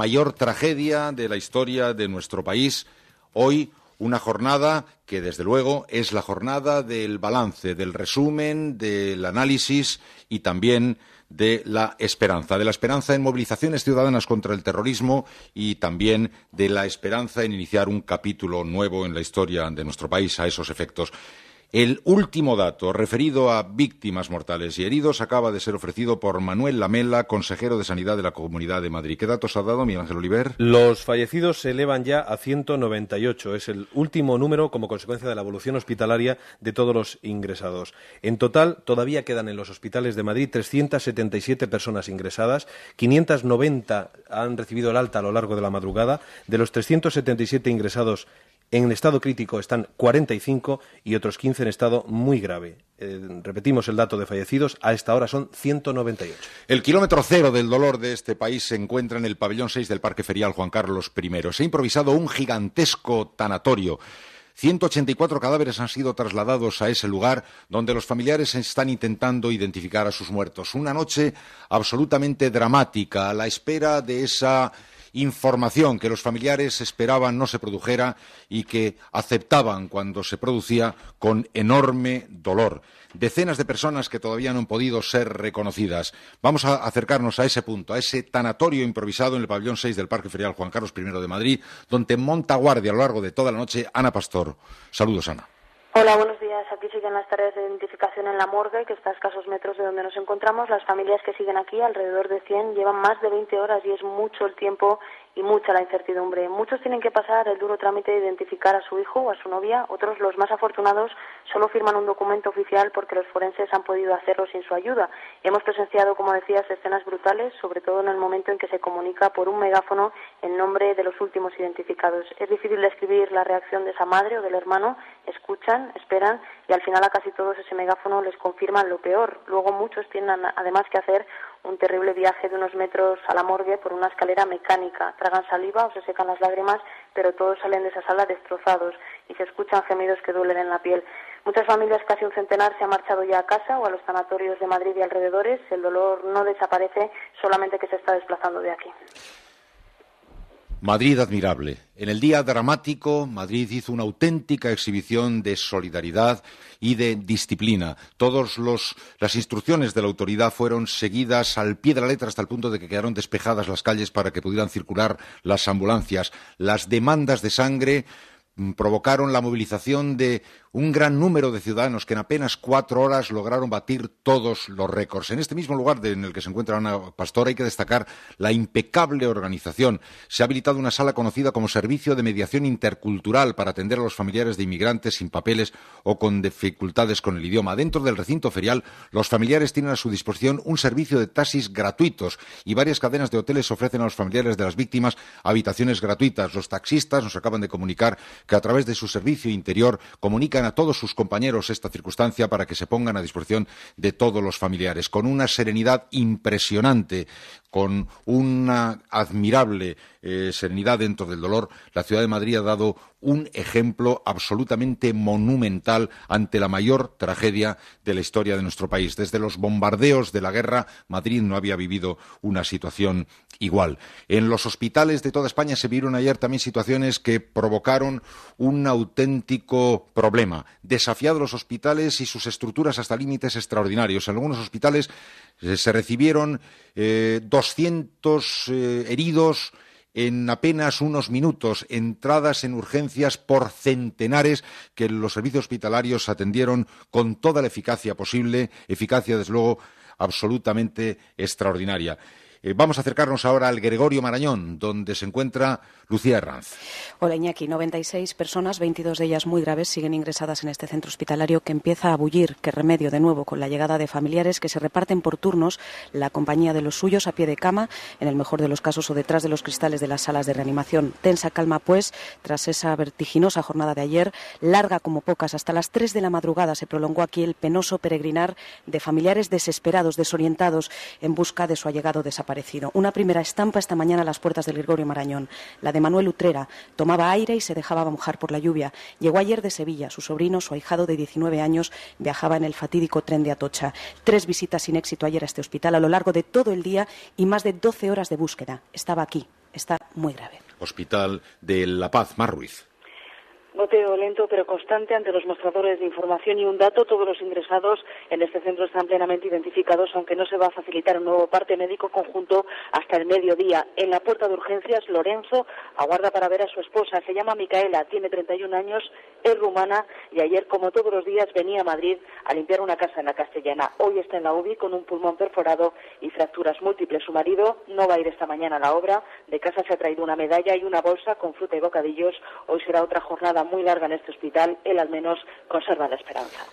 mayor tragedia de la historia de nuestro país. Hoy una jornada que, desde luego, es la jornada del balance, del resumen, del análisis y también de la esperanza, de la esperanza en movilizaciones ciudadanas contra el terrorismo y también de la esperanza en iniciar un capítulo nuevo en la historia de nuestro país a esos efectos. El último dato referido a víctimas mortales y heridos acaba de ser ofrecido por Manuel Lamela, consejero de Sanidad de la Comunidad de Madrid. ¿Qué datos ha dado Miguel Ángel Oliver? Los fallecidos se elevan ya a 198. Es el último número como consecuencia de la evolución hospitalaria de todos los ingresados. En total, todavía quedan en los hospitales de Madrid 377 personas ingresadas, 590 han recibido el alta a lo largo de la madrugada. De los 377 ingresados en estado crítico están 45 y otros 15 en estado muy grave. Eh, repetimos el dato de fallecidos, a esta hora son 198. El kilómetro cero del dolor de este país se encuentra en el pabellón 6 del Parque Ferial Juan Carlos I. Se ha improvisado un gigantesco tanatorio. 184 cadáveres han sido trasladados a ese lugar donde los familiares están intentando identificar a sus muertos. Una noche absolutamente dramática, a la espera de esa información que los familiares esperaban no se produjera y que aceptaban cuando se producía con enorme dolor. Decenas de personas que todavía no han podido ser reconocidas. Vamos a acercarnos a ese punto, a ese tanatorio improvisado en el pabellón 6 del Parque Ferial Juan Carlos I de Madrid, donde monta guardia a lo largo de toda la noche Ana Pastor. Saludos, Ana. Hola, buenos días las tareas de identificación en la morgue, que está a escasos metros de donde nos encontramos. Las familias que siguen aquí, alrededor de 100, llevan más de 20 horas y es mucho el tiempo y mucha la incertidumbre. Muchos tienen que pasar el duro trámite de identificar a su hijo o a su novia, otros, los más afortunados, solo firman un documento oficial porque los forenses han podido hacerlo sin su ayuda. Hemos presenciado, como decías, escenas brutales, sobre todo en el momento en que se comunica por un megáfono el nombre de los últimos identificados. Es difícil describir la reacción de esa madre o del hermano, escuchan, esperan y al final a casi todos ese megáfono les confirman lo peor. Luego muchos tienen además que hacer un terrible viaje de unos metros a la morgue por una escalera mecánica. Tragan saliva o se secan las lágrimas, pero todos salen de esa sala destrozados y se escuchan gemidos que duelen en la piel. Muchas familias, casi un centenar, se han marchado ya a casa o a los sanatorios de Madrid y alrededores. El dolor no desaparece, solamente que se está desplazando de aquí. Madrid admirable. En el día dramático, Madrid hizo una auténtica exhibición de solidaridad y de disciplina. Todas las instrucciones de la autoridad fueron seguidas al pie de la letra hasta el punto de que quedaron despejadas las calles para que pudieran circular las ambulancias. Las demandas de sangre mm, provocaron la movilización de un gran número de ciudadanos que en apenas cuatro horas lograron batir todos los récords. En este mismo lugar en el que se encuentra Ana Pastor hay que destacar la impecable organización. Se ha habilitado una sala conocida como Servicio de Mediación Intercultural para atender a los familiares de inmigrantes sin papeles o con dificultades con el idioma. Dentro del recinto ferial, los familiares tienen a su disposición un servicio de taxis gratuitos y varias cadenas de hoteles ofrecen a los familiares de las víctimas habitaciones gratuitas. Los taxistas nos acaban de comunicar que a través de su servicio interior comunican a todos sus compañeros esta circunstancia para que se pongan a disposición de todos los familiares, con una serenidad impresionante, con una admirable eh, serenidad dentro del dolor, la ciudad de Madrid ha dado un ejemplo absolutamente monumental ante la mayor tragedia de la historia de nuestro país. Desde los bombardeos de la guerra, Madrid no había vivido una situación igual. En los hospitales de toda España se vieron ayer también situaciones que provocaron un auténtico problema. Desafiados los hospitales y sus estructuras hasta límites extraordinarios. En algunos hospitales eh, se recibieron eh, 200 eh, heridos en apenas unos minutos, entradas en urgencias por centenares que los servicios hospitalarios atendieron con toda la eficacia posible, eficacia desde luego absolutamente extraordinaria. Eh, vamos a acercarnos ahora al Gregorio Marañón, donde se encuentra Lucía Herranz. Hola Iñaki, 96 personas, 22 de ellas muy graves, siguen ingresadas en este centro hospitalario que empieza a bullir, Qué remedio de nuevo con la llegada de familiares que se reparten por turnos la compañía de los suyos a pie de cama, en el mejor de los casos o detrás de los cristales de las salas de reanimación. Tensa calma pues, tras esa vertiginosa jornada de ayer, larga como pocas, hasta las 3 de la madrugada se prolongó aquí el penoso peregrinar de familiares desesperados, desorientados, en busca de su allegado desaparecido. Una primera estampa esta mañana a las puertas del Gregorio Marañón. La de Manuel Utrera. Tomaba aire y se dejaba mojar por la lluvia. Llegó ayer de Sevilla. Su sobrino, su ahijado de 19 años, viajaba en el fatídico tren de Atocha. Tres visitas sin éxito ayer a este hospital a lo largo de todo el día y más de 12 horas de búsqueda. Estaba aquí. Está muy grave. Hospital de La Paz, Marruiz. Goteo lento pero constante ante los mostradores de información y un dato, todos los ingresados en este centro están plenamente identificados, aunque no se va a facilitar un nuevo parte médico conjunto hasta el mediodía. En la puerta de urgencias, Lorenzo aguarda para ver a su esposa. Se llama Micaela, tiene 31 años, es rumana y ayer, como todos los días, venía a Madrid a limpiar una casa en la Castellana. Hoy está en la UBI con un pulmón perforado y fracturas múltiples. Su marido no va a ir esta mañana a la obra. De casa se ha traído una medalla y una bolsa con fruta y bocadillos. Hoy será otra jornada muy larga en este hospital, él al menos conserva la esperanza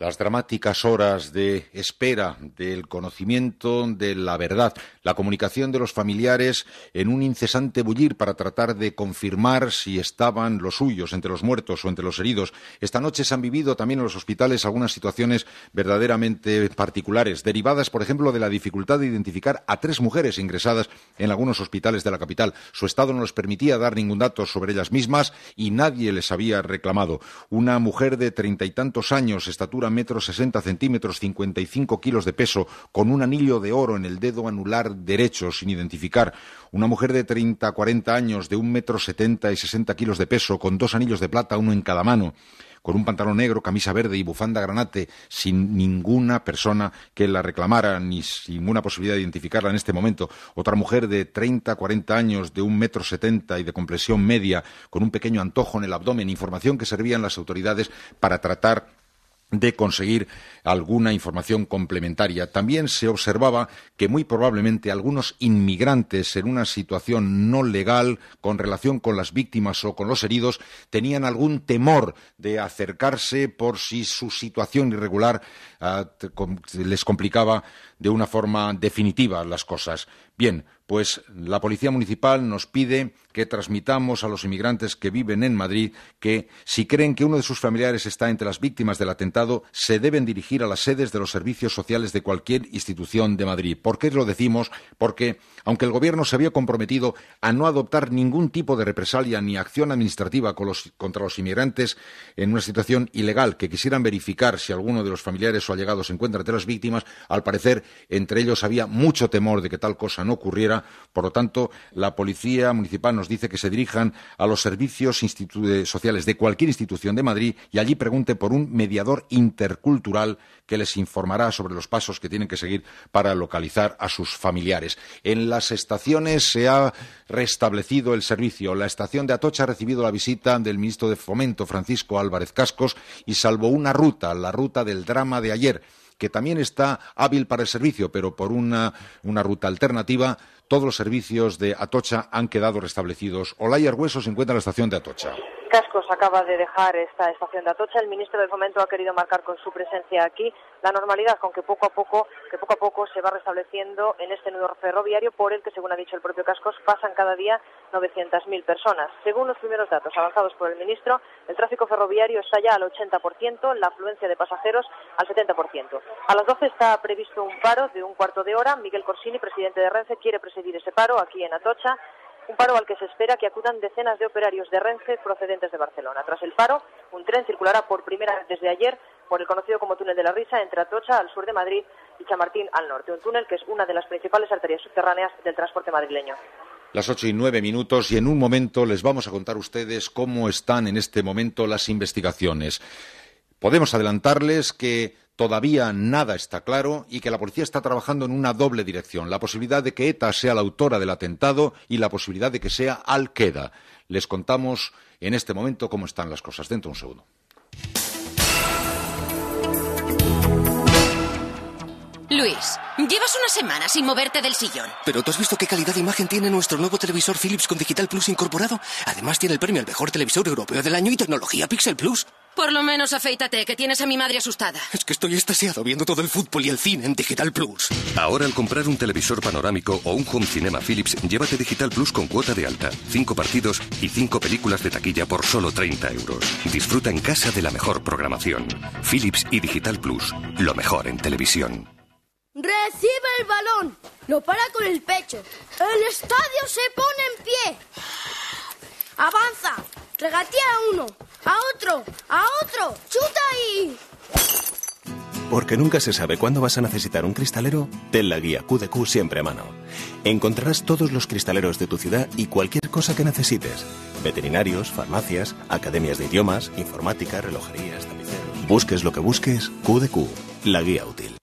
las dramáticas horas de espera del conocimiento de la verdad, la comunicación de los familiares en un incesante bullir para tratar de confirmar si estaban los suyos entre los muertos o entre los heridos. Esta noche se han vivido también en los hospitales algunas situaciones verdaderamente particulares, derivadas, por ejemplo, de la dificultad de identificar a tres mujeres ingresadas en algunos hospitales de la capital. Su estado no les permitía dar ningún dato sobre ellas mismas y nadie les había reclamado. Una mujer de treinta y tantos años, estatura 1,60 metros 60 centímetros, 55 kilos de peso, con un anillo de oro en el dedo anular derecho, sin identificar. Una mujer de 30, 40 años, de un metro 70 y 60 kilos de peso, con dos anillos de plata, uno en cada mano con un pantalón negro, camisa verde y bufanda granate, sin ninguna persona que la reclamara, ni sin ninguna posibilidad de identificarla en este momento. Otra mujer de 30, 40 años, de un metro setenta y de compresión media, con un pequeño antojo en el abdomen, información que servían las autoridades para tratar de conseguir alguna información complementaria. También se observaba que muy probablemente algunos inmigrantes en una situación no legal con relación con las víctimas o con los heridos tenían algún temor de acercarse por si su situación irregular ah, les complicaba de una forma definitiva las cosas. Bien, pues la Policía Municipal nos pide que transmitamos a los inmigrantes que viven en Madrid que, si creen que uno de sus familiares está entre las víctimas del atentado, se deben dirigir a las sedes de los servicios sociales de cualquier institución de Madrid. ¿Por qué lo decimos? Porque, aunque el Gobierno se había comprometido a no adoptar ningún tipo de represalia ni acción administrativa contra los inmigrantes en una situación ilegal que quisieran verificar si alguno de los familiares o allegados se encuentra entre las víctimas, al parecer, entre ellos había mucho temor de que tal cosa no ocurriera. Por lo tanto, la Policía Municipal nos dice que se dirijan a los servicios eh, sociales de cualquier institución de Madrid y allí pregunte por un mediador intercultural que les informará sobre los pasos que tienen que seguir para localizar a sus familiares. En las estaciones se ha restablecido el servicio. La estación de Atocha ha recibido la visita del ministro de Fomento, Francisco Álvarez Cascos, y salvo una ruta, la ruta del drama de ayer, que también está hábil para el servicio, pero por una, una ruta alternativa, todos los servicios de Atocha han quedado restablecidos. Olaya hueso se encuentra en la estación de Atocha cascos acaba de dejar esta estación de Atocha. El ministro de Fomento ha querido marcar con su presencia aquí la normalidad con que poco a poco, que poco a poco se va restableciendo en este nudo ferroviario por el que, según ha dicho el propio Cascos, pasan cada día 900.000 personas. Según los primeros datos avanzados por el ministro, el tráfico ferroviario está ya al 80%, la afluencia de pasajeros al 70%. A las 12 está previsto un paro de un cuarto de hora. Miguel Corsini, presidente de Renfe, quiere presidir ese paro aquí en Atocha. Un paro al que se espera que acudan decenas de operarios de Renfe procedentes de Barcelona. Tras el paro, un tren circulará por primera vez desde ayer por el conocido como Túnel de la Risa entre Atocha al sur de Madrid y Chamartín al norte. Un túnel que es una de las principales arterias subterráneas del transporte madrileño las ocho y nueve minutos y en un momento les vamos a contar ustedes cómo están en este momento las investigaciones. Podemos adelantarles que todavía nada está claro y que la policía está trabajando en una doble dirección, la posibilidad de que ETA sea la autora del atentado y la posibilidad de que sea Al-Qaeda. Les contamos en este momento cómo están las cosas. Dentro de un segundo. Luis, llevas una semana sin moverte del sillón. Pero tú has visto qué calidad de imagen tiene nuestro nuevo televisor Philips con Digital Plus incorporado. Además tiene el premio al mejor televisor europeo del año y tecnología Pixel Plus. Por lo menos afeítate, que tienes a mi madre asustada. Es que estoy estasiado viendo todo el fútbol y el cine en Digital Plus. Ahora al comprar un televisor panorámico o un home cinema Philips, llévate Digital Plus con cuota de alta, cinco partidos y cinco películas de taquilla por solo 30 euros. Disfruta en casa de la mejor programación. Philips y Digital Plus, lo mejor en televisión. Recibe el balón, lo para con el pecho. El estadio se pone en pie. Avanza, regatea uno ¡A otro! ¡A otro! ¡Chuta ahí! Porque nunca se sabe cuándo vas a necesitar un cristalero, ten la guía QDQ siempre a mano. Encontrarás todos los cristaleros de tu ciudad y cualquier cosa que necesites. Veterinarios, farmacias, academias de idiomas, informática, relojerías, tapiceros. Busques lo que busques, QDQ, la guía útil.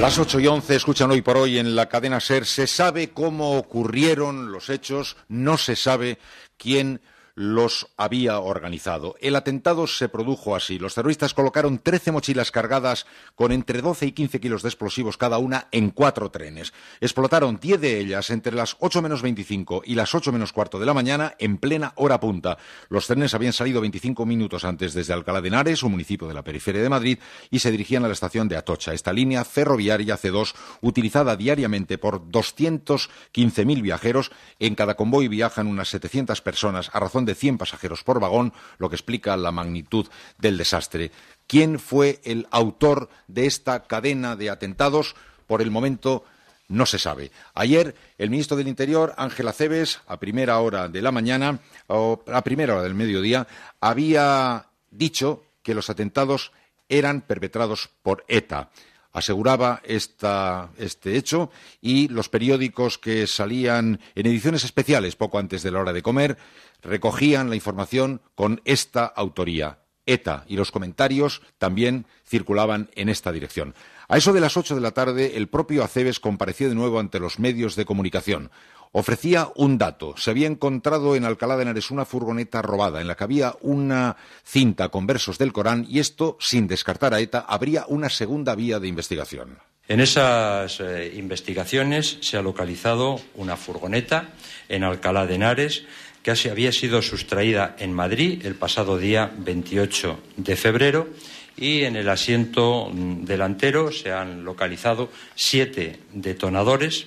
Las 8 y 11 escuchan hoy por hoy en la cadena Ser. Se sabe cómo ocurrieron los hechos, no se sabe quién los había organizado. El atentado se produjo así. Los terroristas colocaron 13 mochilas cargadas con entre 12 y 15 kilos de explosivos cada una en cuatro trenes. Explotaron 10 de ellas entre las 8 menos 25 y las 8 menos cuarto de la mañana en plena hora punta. Los trenes habían salido 25 minutos antes desde Alcalá de Henares, un municipio de la periferia de Madrid, y se dirigían a la estación de Atocha. Esta línea ferroviaria C2, utilizada diariamente por 215.000 viajeros, en cada convoy viajan unas 700 personas a razón de 100 pasajeros por vagón, lo que explica la magnitud del desastre. ¿Quién fue el autor de esta cadena de atentados? Por el momento no se sabe. Ayer el ministro del Interior, Ángel Aceves, a primera hora de la mañana o a primera hora del mediodía, había dicho que los atentados eran perpetrados por ETA aseguraba este hecho y los periódicos que salían en ediciones especiales poco antes de la hora de comer recogían la información con esta autoría. ETA y los comentarios también circulaban en esta dirección. A eso de las ocho de la tarde, el propio Aceves compareció de nuevo ante los medios de comunicación. Ofrecía un dato. Se había encontrado en Alcalá de Henares una furgoneta robada en la que había una cinta con versos del Corán y esto, sin descartar a ETA, habría una segunda vía de investigación. En esas eh, investigaciones se ha localizado una furgoneta en Alcalá de Henares que había sido sustraída en Madrid el pasado día 28 de febrero y en el asiento delantero se han localizado siete detonadores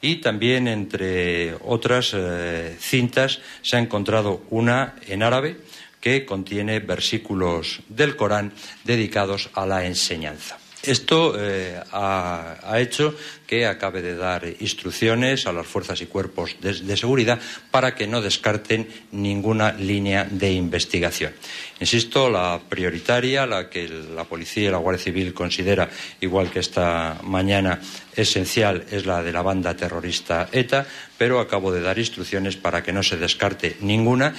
y también entre otras eh, cintas se ha encontrado una en árabe que contiene versículos del Corán dedicados a la enseñanza. Esto eh, ha, hecho que acabe de dar instrucciones a las fuerzas y cuerpos de, de, seguridad para que no descarten ninguna línea de investigación. Insisto, la prioritaria, la que la policía y la Guardia Civil considera, igual que esta mañana, esencial, es la de la banda terrorista ETA, pero acabo de dar instrucciones para que no se descarte ninguna.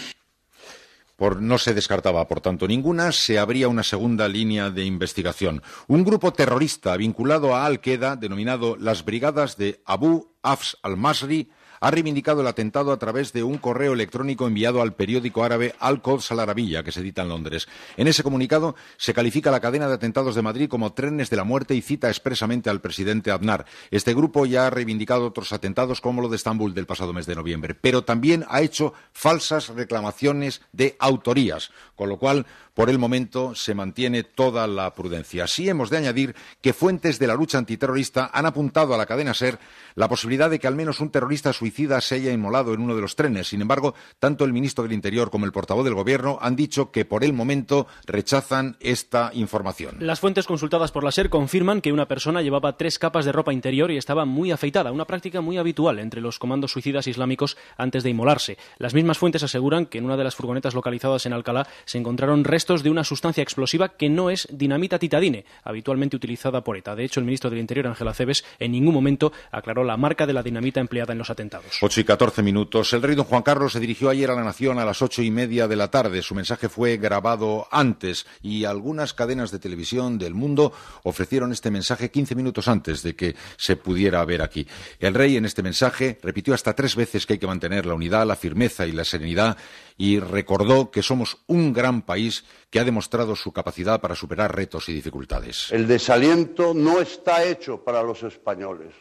Por, no se descartaba, por tanto, ninguna, se abría una segunda línea de investigación. Un grupo terrorista vinculado a Al-Qaeda, denominado las Brigadas de Abu Afs al-Masri, ha reivindicado el atentado a través de un correo electrónico enviado al periódico árabe Al-Quds al que se edita en Londres. En ese comunicado se califica la cadena de atentados de Madrid como trenes de la muerte y cita expresamente al presidente Aznar. Este grupo ya ha reivindicado otros atentados como lo de Estambul del pasado mes de noviembre, pero también ha hecho falsas reclamaciones de autorías, con lo cual por el momento se mantiene toda la prudencia. Sí hemos de añadir que fuentes de la lucha antiterrorista han apuntado a la cadena SER la posibilidad de que al menos un terrorista suicida se haya inmolado en uno de los trenes. Sin embargo, tanto el ministro del Interior como el portavoz del Gobierno han dicho que por el momento rechazan esta información. Las fuentes consultadas por la SER confirman que una persona llevaba tres capas de ropa interior y estaba muy afeitada, una práctica muy habitual entre los comandos suicidas islámicos antes de inmolarse. Las mismas fuentes aseguran que en una de las furgonetas localizadas en Alcalá se encontraron restos de una sustancia explosiva que no es dinamita titadine, habitualmente utilizada por ETA. De hecho, el ministro del Interior, Ángel Aceves, en ningún momento aclaró la marca de la dinamita empleada en los atentados. 8 y 14 minutos. El rey don Juan Carlos se dirigió ayer a la Nación a las ocho y media de la tarde. Su mensaje fue grabado antes y algunas cadenas de televisión del mundo ofrecieron este mensaje 15 minutos antes de que se pudiera ver aquí. El rey en este mensaje repitió hasta tres veces que hay que mantener la unidad, la firmeza y la serenidad y recordó que somos un gran país que ha demostrado su capacidad para superar retos y dificultades. El desaliento no está hecho para los españoles.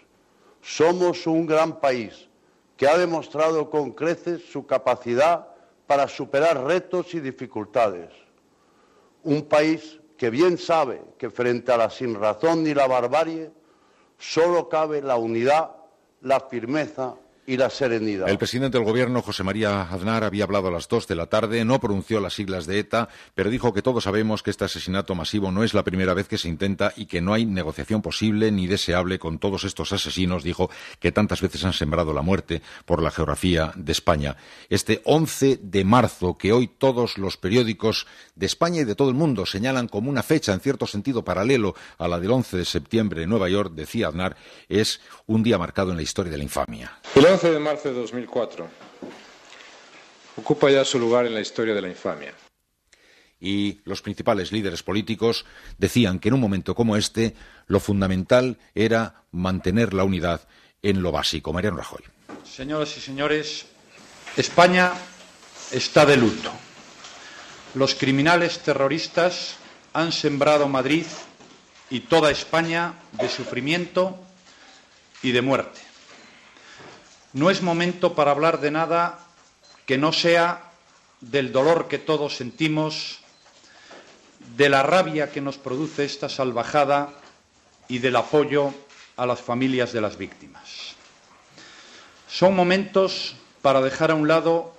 Somos un gran país que ha demostrado con creces su capacidad para superar retos y dificultades. Un país que bien sabe que frente a la sinrazón y la barbarie solo cabe la unidad, la firmeza la serenidad. El presidente del gobierno, José María Aznar, había hablado a las dos de la tarde, no pronunció las siglas de ETA, pero dijo que todos sabemos que este asesinato masivo no es la primera vez que se intenta y que no hay negociación posible ni deseable con todos estos asesinos, dijo, que tantas veces han sembrado la muerte por la geografía de España. Este 11 de marzo, que hoy todos los periódicos de España y de todo el mundo señalan como una fecha en cierto sentido paralelo a la del 11 de septiembre en Nueva York, decía Aznar, es un día marcado en la historia de la infamia. 11 de marzo de 2004. Ocupa ya su lugar en la historia de la infamia. Y los principales líderes políticos decían que en un momento como este lo fundamental era mantener la unidad en lo básico. Mariano Rajoy. Señoras y señores, España está de luto. Los criminales terroristas han sembrado Madrid y toda España de sufrimiento y de muerte. No es momento para hablar de nada que no sea del dolor que todos sentimos, de la rabia que nos produce esta salvajada y del apoyo a las familias de las víctimas. Son momentos para dejar a un lado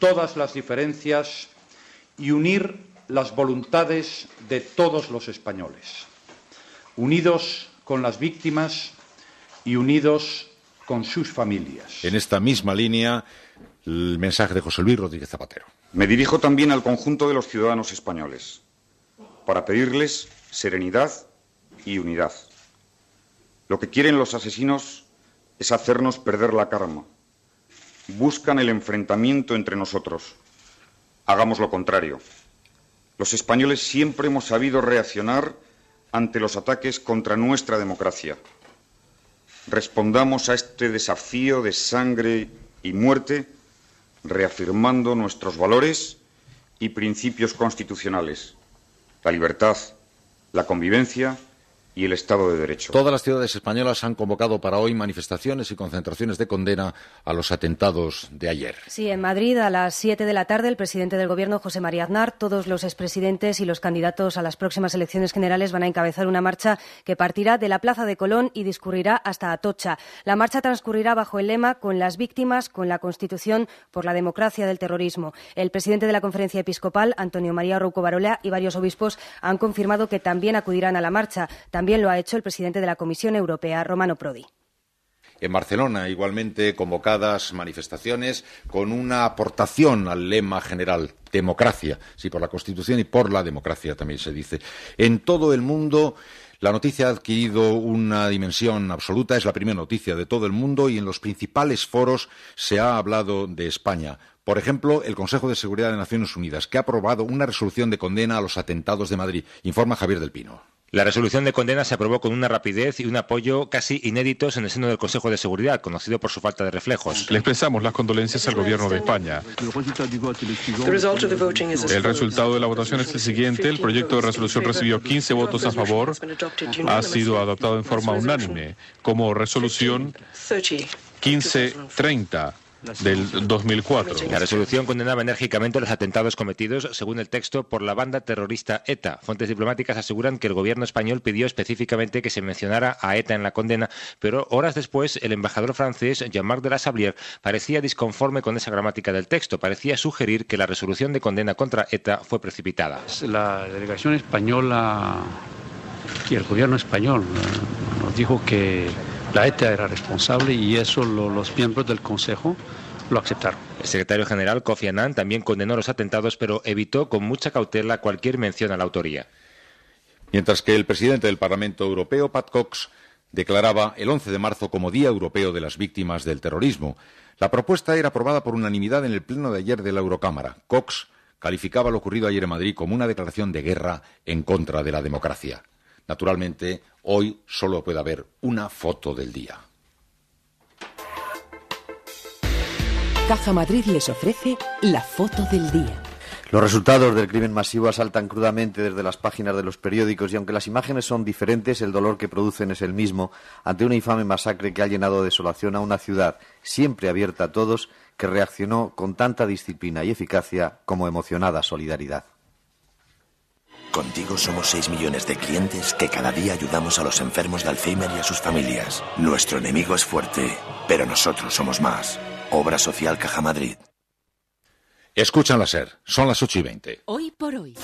todas las diferencias y unir las voluntades de todos los españoles, unidos con las víctimas y unidos con sus familias. En esta misma línea, el mensaje de José Luis Rodríguez Zapatero. Me dirijo también al conjunto de los ciudadanos españoles para pedirles serenidad y unidad. Lo que quieren los asesinos es hacernos perder la calma. Buscan el enfrentamiento entre nosotros. Hagamos lo contrario. Los españoles siempre hemos sabido reaccionar ante los ataques contra nuestra democracia respondamos a este desafío de sangre y muerte reafirmando nuestros valores y principios constitucionales, la libertad, la convivencia, y el Estado de Derecho. Todas las ciudades españolas han convocado para hoy manifestaciones y concentraciones de condena a los atentados de ayer. Sí, en Madrid a las 7 de la tarde el presidente del Gobierno, José María Aznar, todos los expresidentes y los candidatos a las próximas elecciones generales van a encabezar una marcha que partirá de la Plaza de Colón y discurrirá hasta Atocha. La marcha transcurrirá bajo el lema con las víctimas, con la Constitución, por la democracia del terrorismo. El presidente de la Conferencia Episcopal, Antonio María Rouco Barola, y varios obispos han confirmado que también acudirán a la marcha. También lo ha hecho el presidente de la Comisión Europea, Romano Prodi en Barcelona, igualmente convocadas manifestaciones con una aportación al lema general democracia, sí, por la Constitución y por la democracia también se dice. En todo el mundo la noticia ha adquirido una dimensión absoluta, es la primera noticia de todo el mundo y en los principales foros se ha hablado de España. Por ejemplo, el Consejo de Seguridad de Naciones Unidas, que ha aprobado una resolución de condena a los atentados de Madrid, informa Javier del Pino. La resolución de condena se aprobó con una rapidez y un apoyo casi inéditos en el seno del Consejo de Seguridad, conocido por su falta de reflejos. Le expresamos las condolencias al Gobierno de España. El resultado de la votación es el siguiente. El proyecto de resolución recibió 15 votos a favor. Ha sido adoptado en forma unánime como resolución 1530 del 2004. La resolución condenaba enérgicamente los atentados cometidos, según el texto, por la banda terrorista ETA. Fuentes diplomáticas aseguran que el gobierno español pidió específicamente que se mencionara a ETA en la condena, pero horas después el embajador francés Jean-Marc de la Sablier parecía disconforme con esa gramática del texto, parecía sugerir que la resolución de condena contra ETA fue precipitada. La delegación española y el gobierno español eh, nos dijo que la ETA era responsable y eso los miembros del Consejo lo aceptaron. El secretario general Kofi Annan también condenó los atentados, pero evitó con mucha cautela cualquier mención a la autoría. Mientras que el presidente del Parlamento Europeo, Pat Cox, declaraba el 11 de marzo como Día Europeo de las Víctimas del Terrorismo. La propuesta era aprobada por unanimidad en el pleno de ayer de la Eurocámara. Cox calificaba lo ocurrido ayer en Madrid como una declaración de guerra en contra de la democracia. Naturalmente, hoy solo puede haber una foto del día. Caja Madrid les ofrece la foto del día. Los resultados del crimen masivo asaltan crudamente desde las páginas de los periódicos y aunque las imágenes son diferentes, el dolor que producen es el mismo ante una infame masacre que ha llenado de desolación a una ciudad siempre abierta a todos que reaccionó con tanta disciplina y eficacia como emocionada solidaridad. Contigo somos 6 millones de clientes que cada día ayudamos a los enfermos de Alzheimer y a sus familias. Nuestro enemigo es fuerte, pero nosotros somos más. Obra Social Caja Madrid. Escúchanla SER, son las 8 y 20. Hoy por hoy.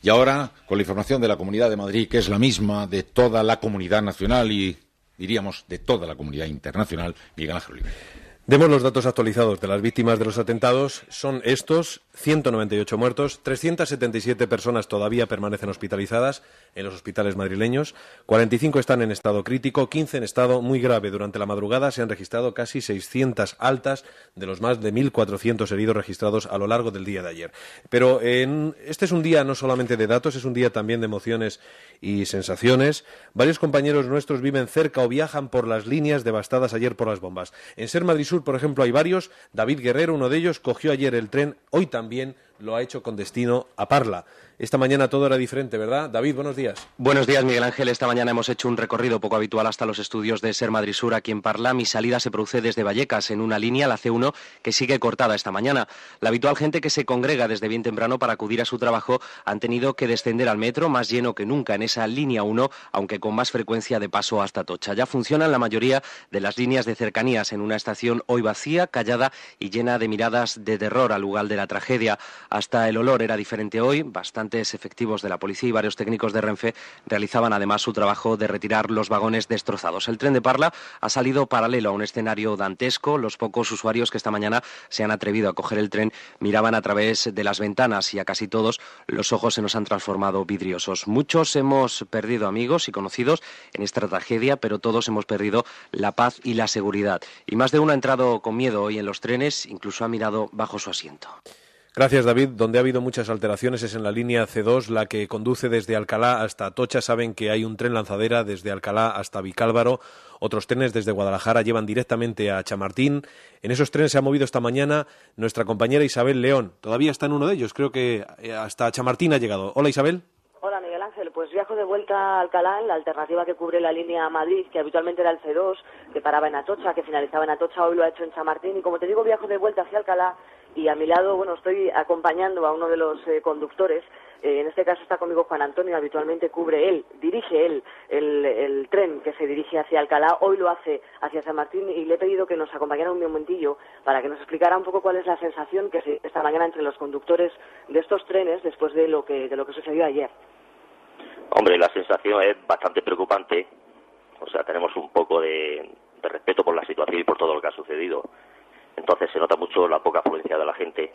Y ahora, con la información de la Comunidad de Madrid, que es la misma de toda la comunidad nacional y diríamos de toda la comunidad internacional, Miguel Ángel Oliver. Demos los datos actualizados de las víctimas de los atentados. Son estos, 198 muertos, 377 personas todavía permanecen hospitalizadas en los hospitales madrileños, 45 están en estado crítico, 15 en estado muy grave. Durante la madrugada se han registrado casi 600 altas de los más de 1.400 heridos registrados a lo largo del día de ayer. Pero este es un día no solamente de datos, es un día también de emociones y sensaciones. Varios compañeros nuestros viven cerca o viajan por las líneas devastadas ayer por las bombas. En Ser Madrid Sur, por ejemplo, hay varios. David Guerrero, uno de ellos, cogió ayer el tren, hoy también lo ha hecho con destino a Parla. Esta mañana todo era diferente, ¿verdad? David, buenos días. Buenos días, Miguel Ángel. Esta mañana hemos hecho un recorrido poco habitual hasta los estudios de Ser Madrid Sur aquí en Parla. Mi salida se produce desde Vallecas en una línea, la C1, que sigue cortada esta mañana. La habitual gente que se congrega desde bien temprano para acudir a su trabajo han tenido que descender al metro más lleno que nunca en esa línea 1, aunque con más frecuencia de paso hasta Tocha. Ya funcionan la mayoría de las líneas de cercanías en una estación hoy vacía, callada y llena de miradas de terror al lugar de la tragedia. Hasta el olor era diferente hoy. Bastantes efectivos de la policía y varios técnicos de Renfe realizaban además su trabajo de retirar los vagones destrozados. El tren de Parla ha salido paralelo a un escenario dantesco. Los pocos usuarios que esta mañana se han atrevido a coger el tren miraban a través de las ventanas y a casi todos los ojos se nos han transformado vidriosos. Muchos hemos perdido amigos y conocidos en esta tragedia, pero todos hemos perdido la paz y la seguridad. Y más de uno ha entrado con miedo hoy en los trenes, incluso ha mirado bajo su asiento. Gracias, David. Donde ha habido muchas alteraciones es en la línea C2, la que conduce desde Alcalá hasta Atocha. Saben que hay un tren lanzadera desde Alcalá hasta Vicálvaro. Otros trenes desde Guadalajara llevan directamente a Chamartín. En esos trenes se ha movido esta mañana nuestra compañera Isabel León. Todavía está en uno de ellos. Creo que eh, hasta Chamartín ha llegado. Hola, Isabel. Hola, Miguel Ángel. Pues viajo de vuelta a Alcalá en la alternativa que cubre la línea Madrid, que habitualmente era el C2, que paraba en Atocha, que finalizaba en Atocha, hoy lo ha hecho en Chamartín. Y como te digo, viajo de vuelta hacia Alcalá y a mi lado, bueno, estoy acompañando a uno de los eh, conductores. Eh, en este caso está conmigo Juan Antonio, habitualmente cubre él, dirige él el, tren que se dirige hacia Alcalá, hoy lo hace hacia San Martín y le he pedido que nos acompañara un momentillo para que nos explicara un poco cuál es la sensación que se esta mañana entre los conductores de estos trenes después de lo que, sucedió ayer. Hombre, la sensación es bastante preocupante. O sea, tenemos un poco de respeto por la situación y por todo lo que ha sucedido. Entonces se nota mucho la poca afluencia de la gente.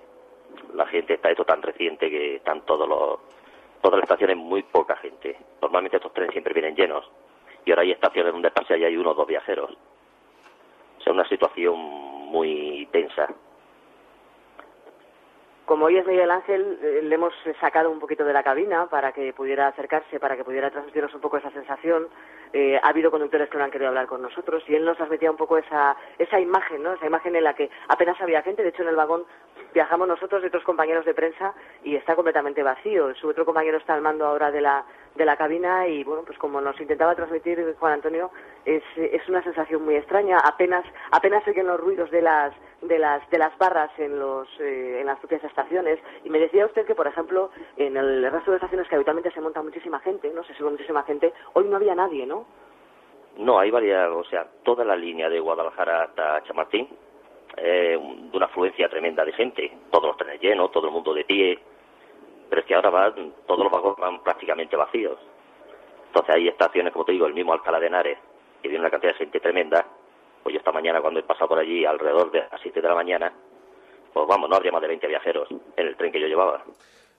La gente está esto tan reciente que están todos los, todas las estaciones muy poca gente. Normalmente estos trenes siempre vienen llenos y ahora hay estaciones donde pasa y hay uno o dos viajeros. O sea, una situación muy tensa. Como hoy es Miguel Ángel, eh, le hemos sacado un poquito de la cabina para que pudiera acercarse, para que pudiera transmitirnos un poco esa sensación. Eh, ha habido conductores que no han querido hablar con nosotros y él nos transmitía un poco esa, esa imagen, ¿no? Esa imagen en la que apenas había gente, de hecho en el vagón viajamos nosotros y otros compañeros de prensa y está completamente vacío. Su otro compañero está al mando ahora de la, de la cabina y bueno pues como nos intentaba transmitir Juan Antonio es, es una sensación muy extraña apenas apenas se oyen los ruidos de las de las de las barras en los eh, en las propias estaciones y me decía usted que por ejemplo en el resto de estaciones que habitualmente se monta muchísima gente no se sube muchísima gente hoy no había nadie no no hay varias o sea toda la línea de Guadalajara hasta Chamartín eh, de una afluencia tremenda de gente todos los trenes llenos todo el mundo de pie pero es que ahora van todos los vagones van prácticamente vacíos. Entonces hay estaciones, como te digo, el mismo Alcalá de Henares, que tiene una cantidad de gente tremenda. Pues esta mañana, cuando he pasado por allí, alrededor de las 7 de la mañana, pues vamos, no habría más de 20 viajeros en el tren que yo llevaba.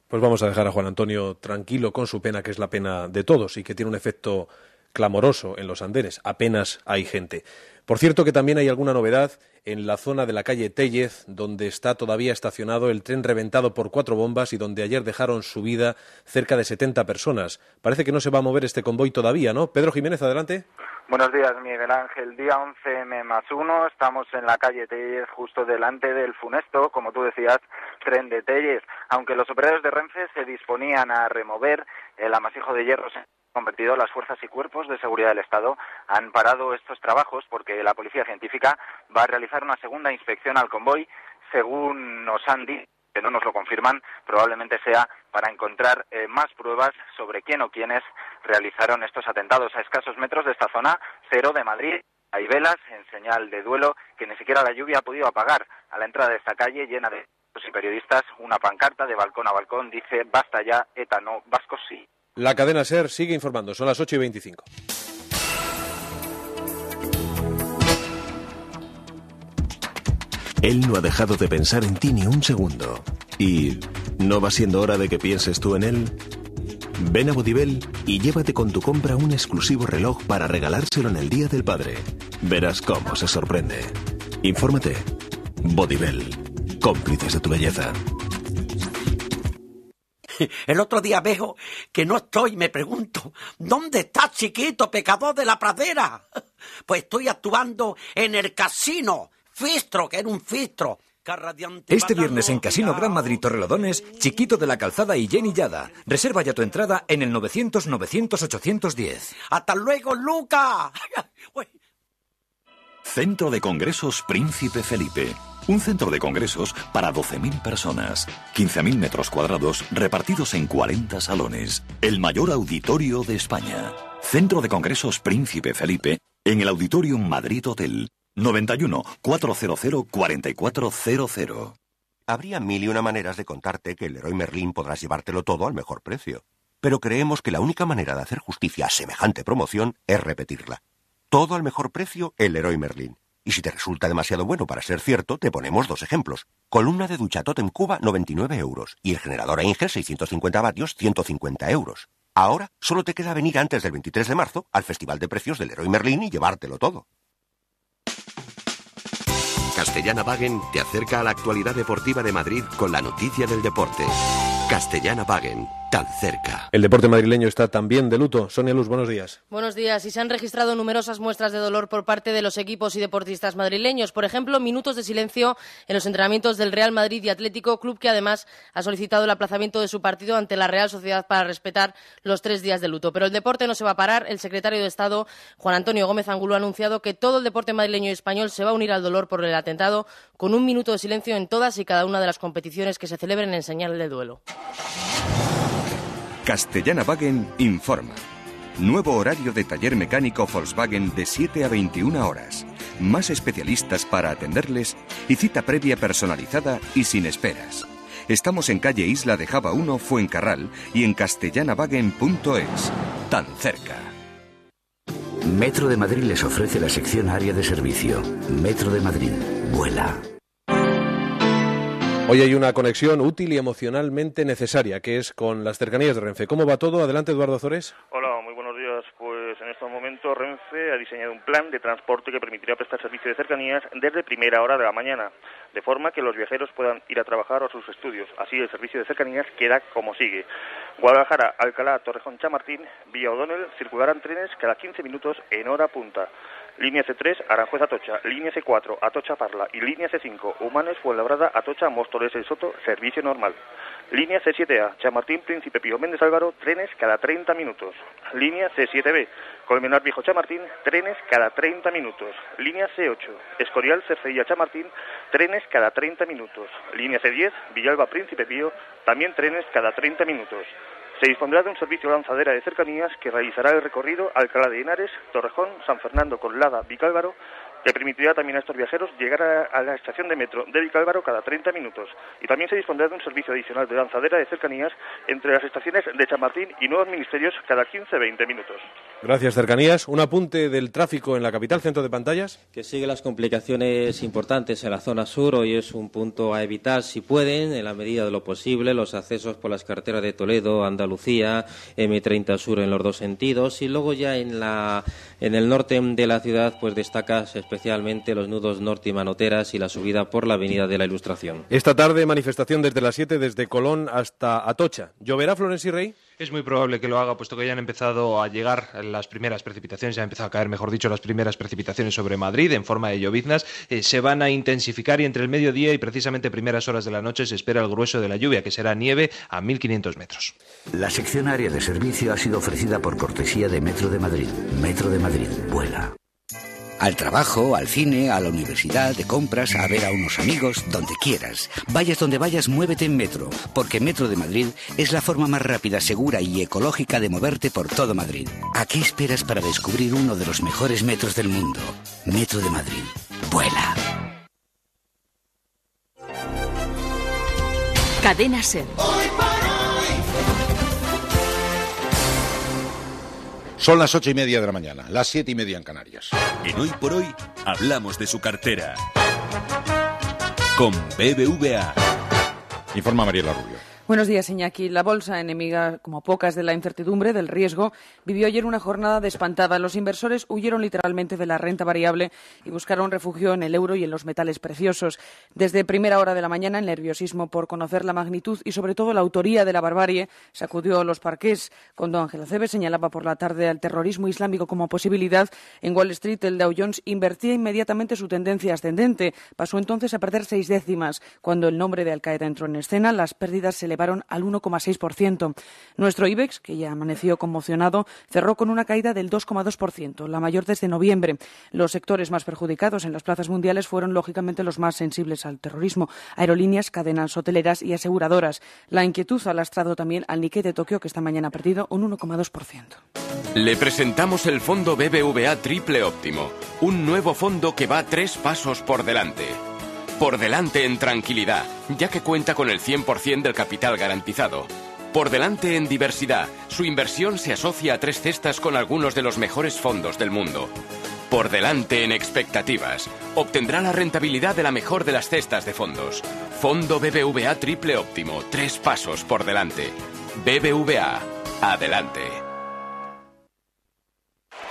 Pues vamos a dejar a Juan Antonio tranquilo con su pena, que es la pena de todos y que tiene un efecto clamoroso en los andenes. Apenas hay gente. Por cierto que también hay alguna novedad en la zona de la calle Tellez, donde está todavía estacionado el tren reventado por cuatro bombas y donde ayer dejaron su vida cerca de 70 personas. Parece que no se va a mover este convoy todavía, ¿no? Pedro Jiménez, adelante. Buenos días, Miguel Ángel. Día 11M más 1. Estamos en la calle Tellez, justo delante del funesto, como tú decías, tren de Tellez. Aunque los operarios de Renfe se disponían a remover el amasijo de hierros convertido, las fuerzas y cuerpos de seguridad del Estado han parado estos trabajos porque la policía científica va a realizar una segunda inspección al convoy, según nos han dicho que no nos lo confirman, probablemente sea para encontrar eh, más pruebas sobre quién o quiénes realizaron estos atentados a escasos metros de esta zona cero de Madrid. Hay velas en señal de duelo que ni siquiera la lluvia ha podido apagar a la entrada de esta calle llena de periodistas. Una pancarta de balcón a balcón dice basta ya, ETA no, vascos sí. La cadena SER sigue informando. Son las 8 y 25. Él no ha dejado de pensar en ti ni un segundo. ¿Y no va siendo hora de que pienses tú en él? Ven a Bodibel y llévate con tu compra un exclusivo reloj para regalárselo en el Día del Padre. Verás cómo se sorprende. Infórmate. Bodibel, cómplices de tu belleza. El otro día veo que no estoy, me pregunto, ¿dónde estás, chiquito, pecador de la pradera? Pues estoy actuando en el casino, Fistro, que era un Fistro. Este viernes en Casino Gran Madrid Torrelodones, Chiquito de la Calzada y Jenny Yada. Reserva ya tu entrada en el 900-900-810. ¡Hasta luego, Luca! Centro de Congresos Príncipe Felipe. Un centro de congresos para 12.000 personas, 15.000 metros cuadrados repartidos en 40 salones, el mayor auditorio de España. Centro de Congresos Príncipe Felipe en el Auditorium Madrid Hotel, 91 400 4400. Habría mil y una maneras de contarte que el héroe Merlín podrás llevártelo todo al mejor precio. Pero creemos que la única manera de hacer justicia a semejante promoción es repetirla. Todo al mejor precio, el héroe Merlín. Y si te resulta demasiado bueno para ser cierto, te ponemos dos ejemplos. Columna de ducha Totem Cuba, 99 euros. Y el generador Ainge 650 vatios, 150 euros. Ahora solo te queda venir antes del 23 de marzo al Festival de Precios del Héroe Merlín y llevártelo todo. Castellana Wagen te acerca a la actualidad deportiva de Madrid con la noticia del deporte. Castellana Paguen, tan cerca. El deporte madrileño está también de luto. Sonia Luz, buenos días. Buenos días. Y se han registrado numerosas muestras de dolor por parte de los equipos y deportistas madrileños. Por ejemplo, minutos de silencio en los entrenamientos del Real Madrid y Atlético, club que además ha solicitado el aplazamiento de su partido ante la Real Sociedad para respetar los tres días de luto. Pero el deporte no se va a parar. El secretario de Estado, Juan Antonio Gómez Angulo, ha anunciado que todo el deporte madrileño y español se va a unir al dolor por el atentado con un minuto de silencio en todas y cada una de las competiciones que se celebren en señal de duelo. Castellana Wagen informa. Nuevo horario de taller mecánico Volkswagen de 7 a 21 horas. Más especialistas para atenderles y cita previa personalizada y sin esperas. Estamos en calle Isla de Java 1, Fuencarral y en castellanavagen.es. Tan cerca. Metro de Madrid les ofrece la sección área de servicio. Metro de Madrid. Vuela. Hoy hay una conexión útil y emocionalmente necesaria, que es con las cercanías de Renfe. ¿Cómo va todo? Adelante, Eduardo Azores. Hola, muy buenos días. Pues en estos momentos Renfe ha diseñado un plan de transporte que permitirá prestar servicio de cercanías desde primera hora de la mañana, de forma que los viajeros puedan ir a trabajar o a sus estudios. Así el servicio de cercanías queda como sigue. Guadalajara, Alcalá, Torrejón, Chamartín, vía O'Donnell circularán trenes cada 15 minutos en hora punta. Línea C3, Aranjuez Atocha, línea C4, Atocha Parla y línea C5, Humanes Fuenlabrada, Atocha Móstoles El Soto, servicio normal. Línea C7A, Chamartín Príncipe Pío Méndez Álvaro, trenes cada 30 minutos. Línea C7B, Colmenar Viejo Chamartín, trenes cada 30 minutos. Línea C8, Escorial Cercedilla Chamartín, trenes cada 30 minutos. Línea C10, Villalba Príncipe Pío, también trenes cada 30 minutos. Se dispondrá de un servicio lanzadera de cercanías que realizará el recorrido Alcalá de Henares, Torrejón, San Fernando, colada Vicálvaro, que permitirá también a estos viajeros llegar a, la estación de metro de Vicálvaro cada 30 minutos. Y también se dispondrá de un servicio adicional de lanzadera de cercanías entre las estaciones de Chamartín y Nuevos Ministerios cada 15-20 minutos. Gracias, cercanías. Un apunte del tráfico en la capital, centro de pantallas. Que sigue las complicaciones importantes en la zona sur. Hoy es un punto a evitar, si pueden, en la medida de lo posible, los accesos por las carreteras de Toledo, Andalucía, M30 Sur en los dos sentidos. Y luego ya en, la, en el norte de la ciudad, pues destacas especialmente los nudos norte y manoteras y la subida por la Avenida de la Ilustración. Esta tarde, manifestación desde las 7, desde Colón hasta Atocha. ¿Lloverá, y Rey? Es muy probable que lo haga, puesto que ya han empezado a llegar las primeras precipitaciones, ya han empezado a caer, mejor dicho, las primeras precipitaciones sobre Madrid en forma de lloviznas. Eh, se van a intensificar y entre el mediodía y precisamente primeras horas de la noche se espera el grueso de la lluvia, que será nieve a 1.500 metros. La sección área de servicio ha sido ofrecida por cortesía de Metro de Madrid. Metro de Madrid, vuela. Al trabajo, al cine, a la universidad, de compras, a ver a unos amigos, donde quieras. Vayas donde vayas, muévete en metro, porque Metro de Madrid es la forma más rápida, segura y ecológica de moverte por todo Madrid. ¿A qué esperas para descubrir uno de los mejores metros del mundo? Metro de Madrid. Vuela. Cadena Ser. Son las ocho y media de la mañana, las siete y media en Canarias. En Hoy por Hoy hablamos de su cartera. Con BBVA. Informa Mariela Rubio. Buenos días, Iñaki. La bolsa, enemiga como pocas de la incertidumbre, del riesgo, vivió ayer una jornada de espantada. Los inversores huyeron literalmente de la renta variable y buscaron refugio en el euro y en los metales preciosos. Desde primera hora de la mañana, el nerviosismo por conocer la magnitud y sobre todo la autoría de la barbarie sacudió los parqués. Cuando Ángel Cebes señalaba por la tarde al terrorismo islámico como posibilidad, en Wall Street el Dow Jones invertía inmediatamente su tendencia ascendente. Pasó entonces a perder seis décimas. Cuando el nombre de Al-Qaeda entró en escena, las pérdidas se ...llevaron al 1,6%. Nuestro IBEX, que ya amaneció conmocionado, cerró con una caída del 2,2%, la mayor desde noviembre. Los sectores más perjudicados en las plazas mundiales fueron, lógicamente, los más sensibles al terrorismo, aerolíneas, cadenas hoteleras y aseguradoras. La inquietud ha lastrado también al Nikkei de Tokio, que esta mañana ha perdido un 1,2%. Le presentamos el fondo BBVA Triple Óptimo, un nuevo fondo que va tres pasos por delante por delante en tranquilidad, ya que cuenta con el 100% del capital garantizado. Por delante en diversidad, su inversión se asocia a tres cestas con algunos de los mejores fondos del mundo. Por delante en expectativas, obtendrá la rentabilidad de la mejor de las cestas de fondos. Fondo BBVA Triple Óptimo, tres pasos por delante. BBVA, adelante.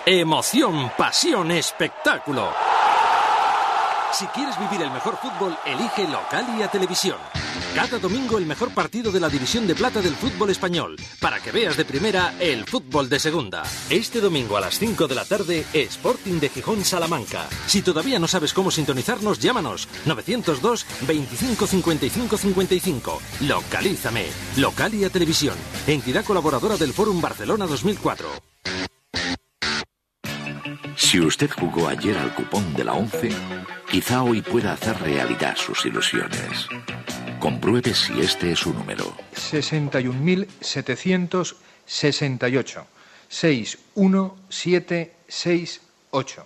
Emoción, pasión, espectáculo. Si quieres vivir el mejor fútbol, elige Localia Televisión. Cada domingo el mejor partido de la División de Plata del fútbol español, para que veas de primera el fútbol de segunda. Este domingo a las 5 de la tarde, Sporting de Gijón Salamanca. Si todavía no sabes cómo sintonizarnos, llámanos 902 25 55 55. Localízame. Localia Televisión, entidad colaboradora del Fórum Barcelona 2004. Si usted jugó ayer al cupón de la 11, quizá hoy pueda hacer realidad sus ilusiones. Compruebe si este es su número. 61.768. 61768.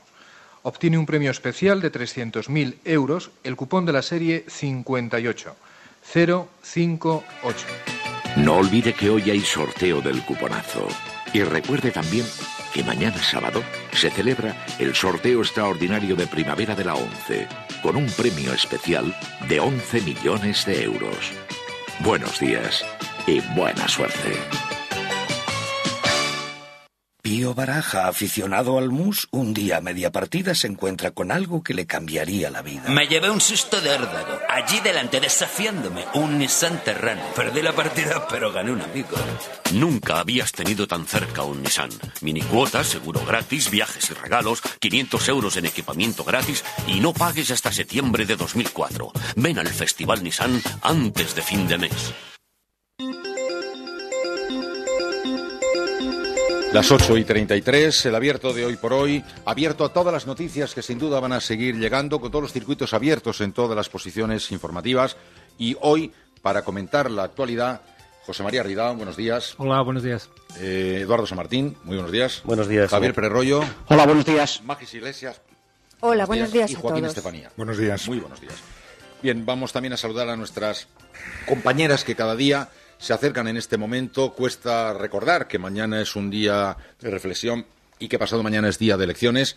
Obtiene un premio especial de 300.000 euros, el cupón de la serie 58. 058. No olvide que hoy hay sorteo del cuponazo. Y recuerde también que mañana sábado se celebra el sorteo extraordinario de primavera de la 11, con un premio especial de 11 millones de euros. Buenos días y buena suerte. Tío Baraja, aficionado al mus, un día a media partida se encuentra con algo que le cambiaría la vida. Me llevé un susto de órdago, allí delante desafiándome, un Nissan Terrano. Perdí la partida, pero gané un amigo. Nunca habías tenido tan cerca un Nissan. Minicuotas, seguro gratis, viajes y regalos, 500 euros en equipamiento gratis y no pagues hasta septiembre de 2004. Ven al Festival Nissan antes de fin de mes. Las 8 y 33, el abierto de hoy por hoy, abierto a todas las noticias que sin duda van a seguir llegando, con todos los circuitos abiertos en todas las posiciones informativas. Y hoy, para comentar la actualidad, José María Ridao, buenos días. Hola, buenos días. Eh, Eduardo San Martín, muy buenos días. Buenos días. Javier Pererroyo. Hola, buenos días. Magis Iglesias. Hola, buenos días, y Joaquín Estefanía. Buenos días. Muy buenos días. Bien, vamos también a saludar a nuestras compañeras que cada día se acercan en este momento. Cuesta recordar que mañana es un día de reflexión y que pasado mañana es día de elecciones.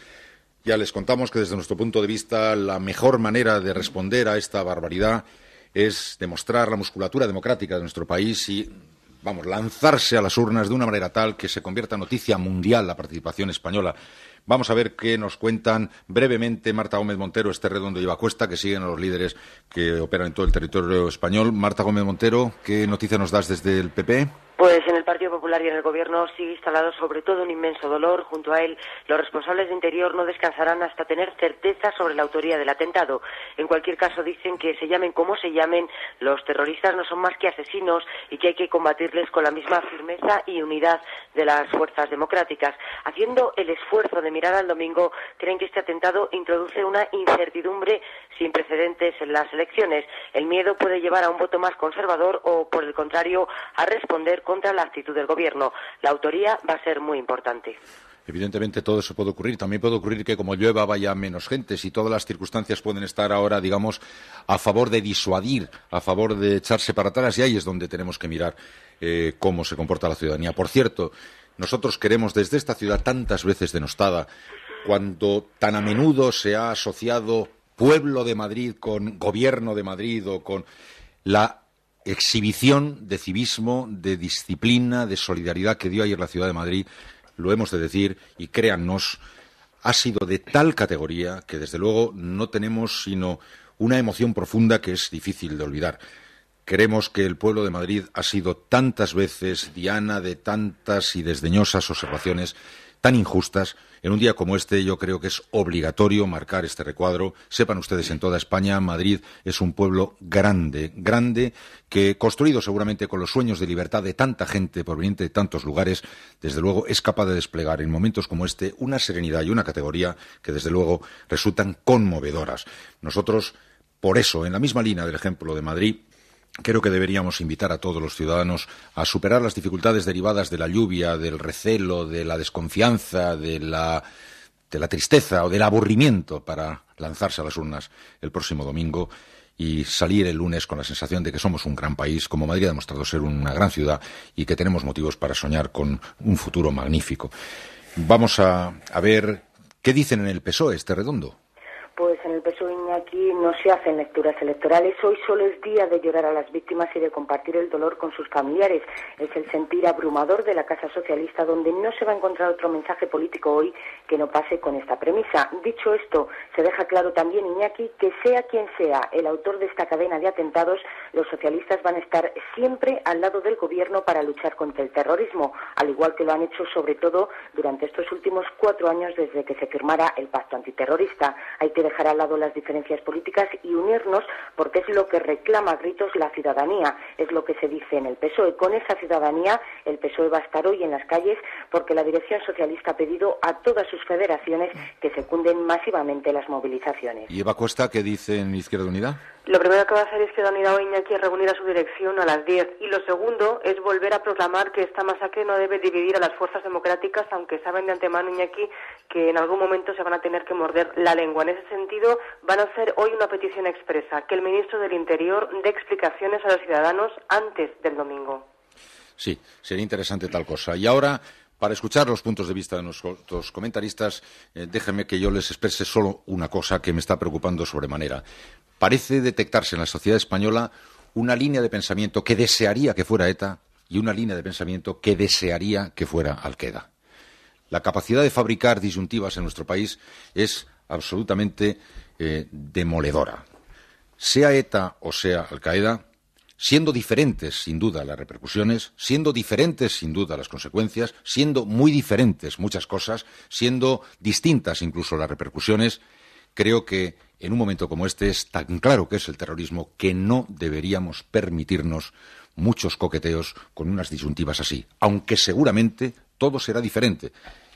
Ya les contamos que desde nuestro punto de vista la mejor manera de responder a esta barbaridad es demostrar la musculatura democrática de nuestro país y, vamos, lanzarse a las urnas de una manera tal que se convierta en noticia mundial la participación española Vamos a ver qué nos cuentan brevemente Marta Gómez Montero, este redondo y Cuesta, que siguen a los líderes que operan en todo el territorio español. Marta Gómez Montero, ¿qué noticia nos das desde el PP? Pues en el Partido Popular y en el Gobierno sigue instalado sobre todo un inmenso dolor. Junto a él, los responsables de Interior no descansarán hasta tener certeza sobre la autoría del atentado. En cualquier caso, dicen que se llamen como se llamen, los terroristas no son más que asesinos y que hay que combatirles con la misma firmeza y unidad de las fuerzas democráticas. Haciendo el esfuerzo de mirar al domingo, creen que este atentado introduce una incertidumbre sin precedentes en las elecciones. El miedo puede llevar a un voto más conservador o, por el contrario, a responder con contra la actitud del Gobierno. La autoría va a ser muy importante. Evidentemente todo eso puede ocurrir. También puede ocurrir que como llueva vaya menos gente. Si todas las circunstancias pueden estar ahora, digamos, a favor de disuadir, a favor de echarse para atrás, y ahí es donde tenemos que mirar eh, cómo se comporta la ciudadanía. Por cierto, nosotros queremos desde esta ciudad tantas veces denostada, cuando tan a menudo se ha asociado pueblo de Madrid con gobierno de Madrid o con la exhibición de civismo, de disciplina, de solidaridad que dio ayer la ciudad de Madrid, lo hemos de decir, y créannos, ha sido de tal categoría que desde luego no tenemos sino una emoción profunda que es difícil de olvidar. Creemos que el pueblo de Madrid ha sido tantas veces diana de tantas y desdeñosas observaciones tan injustas en un día como este yo creo que es obligatorio marcar este recuadro. Sepan ustedes en toda España, Madrid es un pueblo grande, grande, que construido seguramente con los sueños de libertad de tanta gente proveniente de tantos lugares, desde luego es capaz de desplegar en momentos como este una serenidad y una categoría que desde luego resultan conmovedoras. Nosotros, por eso, en la misma línea del ejemplo de Madrid, Creo que deberíamos invitar a todos los ciudadanos a superar las dificultades derivadas de la lluvia, del recelo, de la desconfianza, de la, de la tristeza o del aburrimiento para lanzarse a las urnas el próximo domingo y salir el lunes con la sensación de que somos un gran país, como Madrid ha demostrado ser una gran ciudad y que tenemos motivos para soñar con un futuro magnífico. Vamos a, a ver qué dicen en el PSOE este redondo. Pues en el PSOE aquí no se hacen lecturas electorales. Hoy solo es día de llorar a las víctimas y de compartir el dolor con sus familiares. Es el sentir abrumador de la Casa Socialista, donde no se va a encontrar otro mensaje político hoy que no pase con esta premisa. Dicho esto, se deja claro también, Iñaki, que sea quien sea el autor de esta cadena de atentados, los socialistas van a estar siempre al lado del Gobierno para luchar contra el terrorismo, al igual que lo han hecho sobre todo durante estos últimos cuatro años desde que se firmara el pacto antiterrorista. Hay que dejar al lado las diferencias políticas y unirnos porque es lo que reclama a gritos la ciudadanía, es lo que se dice en el PSOE. Con esa ciudadanía el PSOE va a estar hoy en las calles porque la dirección socialista ha pedido a todas sus federaciones que secunden masivamente las movilizaciones. ¿Y Eva Costa qué dice en Izquierda Unida? Lo primero que va a hacer Izquierda Unida hoy Iñaki es reunir a su dirección a las 10 y lo segundo es volver a proclamar que esta masacre no debe dividir a las fuerzas democráticas, aunque saben de antemano Iñaki que en algún momento se van a tener que morder la lengua. En ese sentido van a hacer hoy una petición expresa, que el ministro del Interior dé explicaciones a los ciudadanos antes del domingo. Sí, sería interesante tal cosa. Y ahora, para escuchar los puntos de vista de nuestros comentaristas, eh, déjeme déjenme que yo les exprese solo una cosa que me está preocupando sobremanera. Parece detectarse en la sociedad española una línea de pensamiento que desearía que fuera ETA y una línea de pensamiento que desearía que fuera Al-Qaeda. La capacidad de fabricar disyuntivas en nuestro país es absolutamente eh, demoledora. Sea ETA o sea Al-Qaeda, siendo diferentes sin duda las repercusiones, siendo diferentes sin duda las consecuencias, siendo muy diferentes muchas cosas, siendo distintas incluso las repercusiones, creo que en un momento como este es tan claro que es el terrorismo que no deberíamos permitirnos muchos coqueteos con unas disyuntivas así, aunque seguramente todo será diferente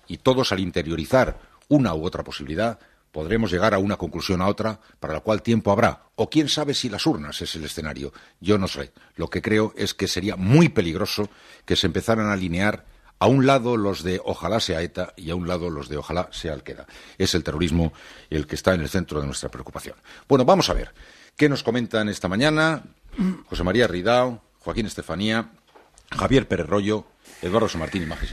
y todos al interiorizar una u otra posibilidad podremos llegar a una conclusión a otra, para la cual tiempo habrá. O quién sabe si las urnas es el escenario. Yo no sé. Lo que creo es que sería muy peligroso que se empezaran a alinear a un lado los de ojalá sea ETA y a un lado los de ojalá sea Alqueda. Es el terrorismo el que está en el centro de nuestra preocupación. Bueno, vamos a ver qué nos comentan esta mañana José María Ridao, Joaquín Estefanía, Javier Pérez Rollo, Eduardo San Martín y Majes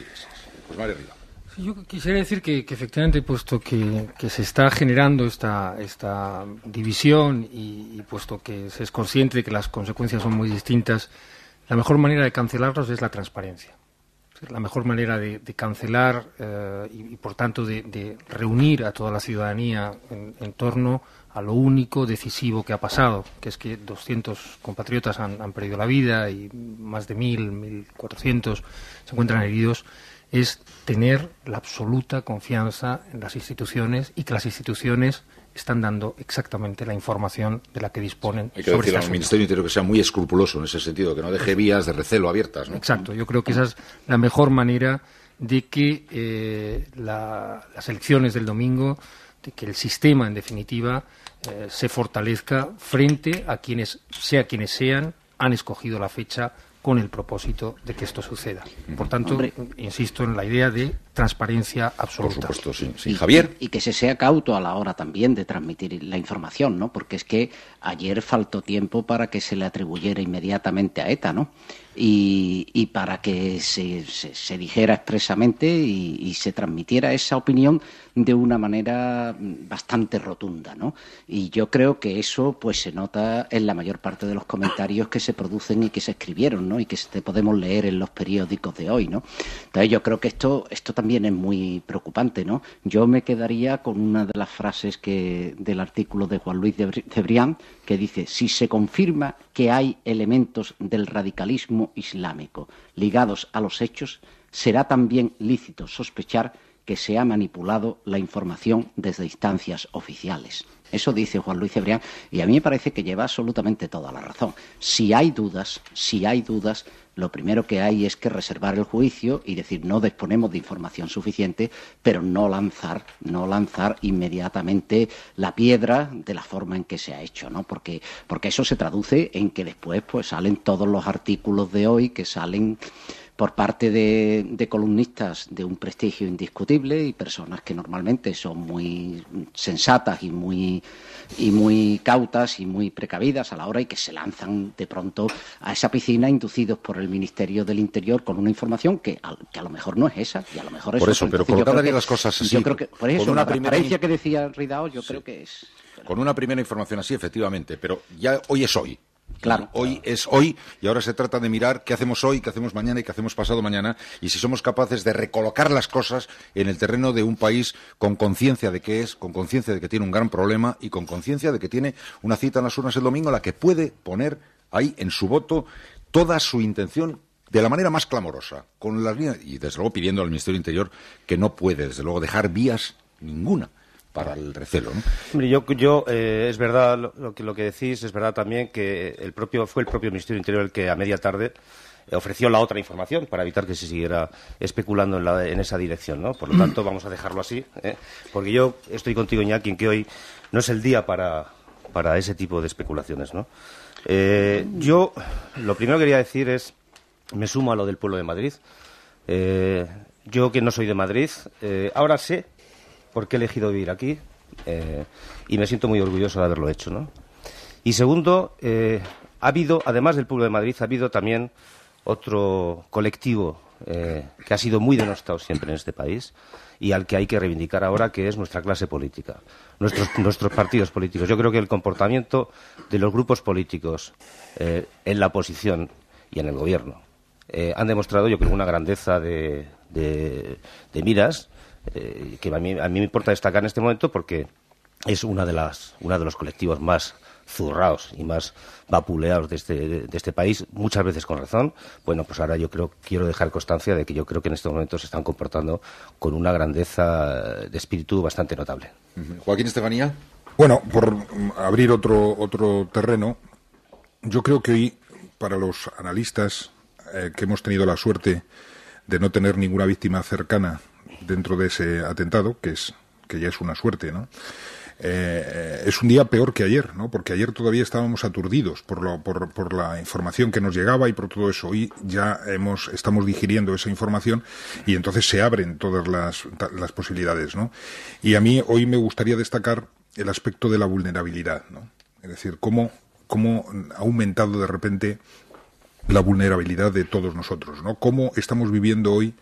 José María Ridao. Yo quisiera decir que, efectivamente, puesto que, se está generando esta, esta división y, puesto que se es consciente de que las consecuencias son muy distintas, la mejor manera de cancelarlos es la transparencia. La mejor manera de, cancelar eh, y, por tanto, de, reunir a toda la ciudadanía en, torno a lo único decisivo que ha pasado, que es que 200 compatriotas han, han perdido la vida y más de 1.000, 1.400 se encuentran heridos es tener la absoluta confianza en las instituciones y que las instituciones están dando exactamente la información de la que disponen. Hay que sobre decir este Ministerio Interior que sea muy escrupuloso en ese sentido, que no deje vías de recelo abiertas. Exacto, yo creo que esa es la mejor manera de que eh, las elecciones del domingo, de que el sistema en definitiva eh, se fortalezca frente a quienes, sea quienes sean, han escogido la fecha con el propósito de que esto suceda. Por tanto, insisto en la idea de transparencia absoluta. Por Y, Javier. Y que se sea cauto a la hora también de transmitir la información, ¿no? Porque es que ayer faltó tiempo para que se le atribuyera inmediatamente a ETA, ¿no? y, para que se, dijera expresamente y, se transmitiera esa opinión de una manera bastante rotunda, ¿no? Y yo creo que eso pues se nota en la mayor parte de los comentarios que se producen y que se escribieron, ¿no? Y que se podemos leer en los periódicos de hoy, ¿no? Entonces yo creo que esto, esto también es muy preocupante, ¿no? Yo me quedaría con una de las frases que, del artículo de Juan Luis de que dice, si se confirma que hay elementos del radicalismo islámico ligados a los hechos, será también lícito sospechar que se ha manipulado la información desde instancias oficiales. Eso dice Juan Luis Cebrián y a mí me parece que lleva absolutamente toda la razón. Si hay dudas, si hay dudas, lo primero que hay es que reservar el juicio y decir no disponemos de información suficiente, pero no lanzar, no lanzar inmediatamente la piedra de la forma en que se ha hecho, ¿no? Porque, porque eso se traduce en que después pues salen todos los artículos de hoy que salen por parte de, columnistas de un prestigio indiscutible y personas que normalmente son muy sensatas y muy, y muy cautas y muy precavidas a la hora y que se lanzan de pronto a esa piscina inducidos por el Ministerio del Interior con una información que a, lo mejor no es esa y a lo mejor es Por eso, pero las cosas que, por eso, una que decía Ridao, yo creo que es... Con una primera información así, efectivamente, pero ya hoy es hoy. Hoy es hoy y ahora se trata de mirar qué hacemos hoy, qué hacemos mañana y qué hacemos pasado mañana y si somos capaces de recolocar las cosas en el terreno de un país con conciencia de qué es, con conciencia de que tiene un gran problema y con conciencia de que tiene una cita en las urnas el domingo en la que puede poner ahí en su voto toda su intención de la manera más clamorosa, con y desde luego pidiendo al Ministerio del Interior que no puede desde luego dejar vías ninguna para el recelo. yo, eh, es verdad lo, que, lo que decís, es verdad también que el propio, fue el propio Ministerio del Interior el que a media tarde eh, ofreció la otra información para evitar que se siguiera especulando en, la, en esa dirección. ¿no? Por lo mm. tanto, vamos a dejarlo así, ¿eh? porque yo estoy contigo, Iñaki, que hoy no es el día para, ese tipo de especulaciones. yo lo primero que quería decir es, me sumo a lo del pueblo de Madrid. yo que no soy de Madrid, ahora sé porque he elegido vivir aquí eh, y me siento muy orgulloso de haberlo hecho. ¿no? Y segundo, eh, ha habido, además del pueblo de Madrid, ha habido también otro colectivo eh, que ha sido muy denostado siempre en este país y al que hay que reivindicar ahora, que es nuestra clase política, nuestros, nuestros partidos políticos. Yo creo que el comportamiento de los grupos políticos en la oposición y en el gobierno han demostrado, yo creo, una grandeza de, de miras eh, que a mí, a mí me importa destacar en este momento porque es una de las una de los colectivos más zurrados y más vapuleados de este, de este país, muchas veces con razón. Bueno, pues ahora yo creo quiero dejar constancia de que yo creo que en este momento se están comportando con una grandeza de espíritu bastante notable. Joaquín Estefanía. Bueno, por abrir otro, otro terreno, yo creo que hoy, para los analistas eh, que hemos tenido la suerte de no tener ninguna víctima cercana dentro de ese atentado, que es que ya es una suerte, ¿no? Eh, es un día peor que ayer, ¿no? Porque ayer todavía estábamos aturdidos por, lo, por, por, la información que nos llegaba y por todo eso. Hoy ya hemos, estamos digiriendo esa información y entonces se abren todas las, las posibilidades, ¿no? Y a mí hoy me gustaría destacar el aspecto de la vulnerabilidad, ¿no? Es decir, cómo, cómo ha aumentado de repente la vulnerabilidad de todos nosotros, ¿no? Cómo estamos viviendo hoy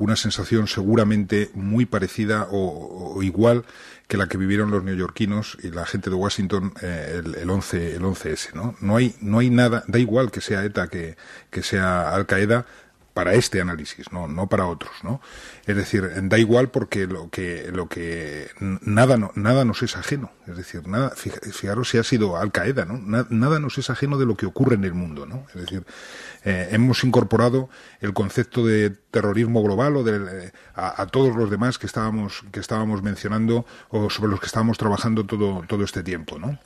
una sensación seguramente muy parecida o, igual que la que vivieron los neoyorquinos y la gente de Washington eh, el, el, 11, el 11S. ¿no? No, hay, no hay nada, da igual que sea ETA, que, que sea Al-Qaeda, para este análisis, no, no para otros, ¿no? Es decir, da igual porque lo que, lo que nada, nada nos es ajeno, es decir, nada, fijaros si ha sido Al Qaeda, ¿no? Nada, nos es ajeno de lo que ocurre en el mundo, ¿no? Es decir, eh, hemos incorporado el concepto de terrorismo global o de, eh, a, a, todos los demás que estábamos, que estábamos mencionando o sobre los que estábamos trabajando todo, todo este tiempo, ¿no?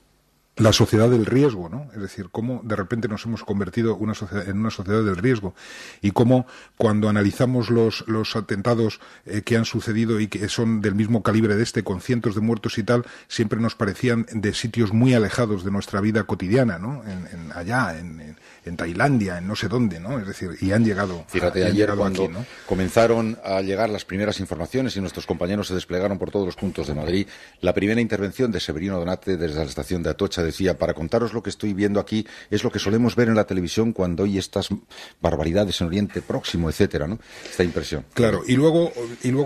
la sociedad del riesgo, ¿no? Es decir, cómo de repente nos hemos convertido una en una sociedad del riesgo y cómo cuando analizamos los, los atentados eh, que han sucedido y que son del mismo calibre de este, con cientos de muertos y tal, siempre nos parecían de sitios muy alejados de nuestra vida cotidiana, ¿no? En, allá, en en Tailandia, en no sé dónde, ¿no? Es decir, y han llegado. Fíjate, ayer cuando aquí, ¿no? comenzaron a llegar las primeras informaciones y nuestros compañeros se desplegaron por todos los puntos de Madrid, la primera intervención de Severino Donate desde la estación de Atocha decía, para contaros lo que estoy viendo aquí, es lo que solemos ver en la televisión cuando hay estas barbaridades en Oriente Próximo, etcétera, ¿no? Esta impresión. Claro, y luego,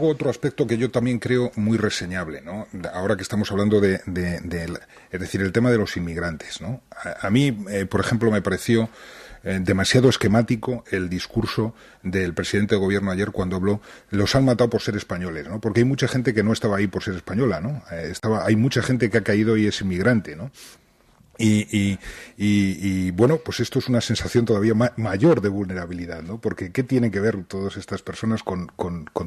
otro aspecto que yo también creo muy reseñable, ¿no? Ahora que estamos hablando de, es decir, el tema de los inmigrantes, ¿no? A, mí, eh, por ejemplo, me pareció eh, demasiado esquemático el discurso del presidente de gobierno ayer cuando habló, los han matado por ser españoles, ¿no? Porque hay mucha gente que no estaba ahí por ser española, ¿no? Eh, estaba, hay mucha gente que ha caído y es inmigrante, ¿no? Y, bueno, pues esto es una sensación todavía mayor de vulnerabilidad, ¿no? Porque ¿qué tienen que ver todas estas personas con,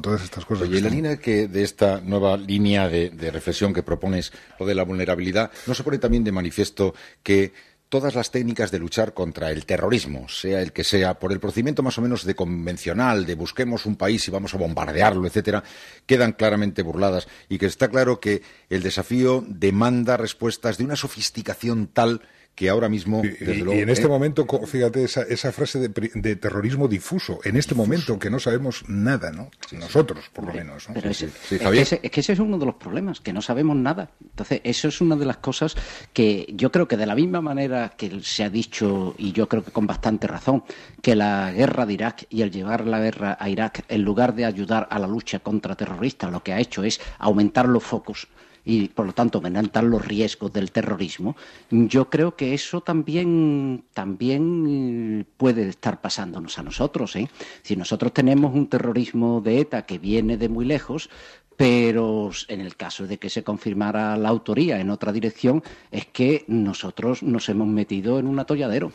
todas estas cosas? y la línea que de esta nueva línea de, reflexión que propones, o de la vulnerabilidad, ¿no se pone también de manifiesto que todas las técnicas de luchar contra el terrorismo, sea el que sea, por el procedimiento más o menos de convencional, de busquemos un país y vamos a bombardearlo, etcétera, quedan claramente burladas y que está claro que el desafío demanda respuestas de una sofisticación tal que ahora mismo... y, en este eh, momento, fíjate, esa, frase de, terrorismo difuso, en este momento que no sabemos nada, ¿no? Nosotros, por lo menos. es, que ese, es que ese es uno de los problemas, que no sabemos nada. Entonces, eso es una de las cosas que yo creo que de la misma manera que se ha dicho, y yo creo que con bastante razón, que la guerra de Irak y el llevar la guerra a Irak, en lugar de ayudar a la lucha contra terroristas, lo que ha hecho es aumentar los focos y por lo tanto aumentan los riesgos del terrorismo, yo creo que eso también, también eh, puede estar pasándonos a nosotros. ¿eh? Si nosotros tenemos un terrorismo de ETA que viene de muy lejos, pero en el caso de que se confirmara la autoría en otra dirección, es que nosotros nos hemos metido en un atolladero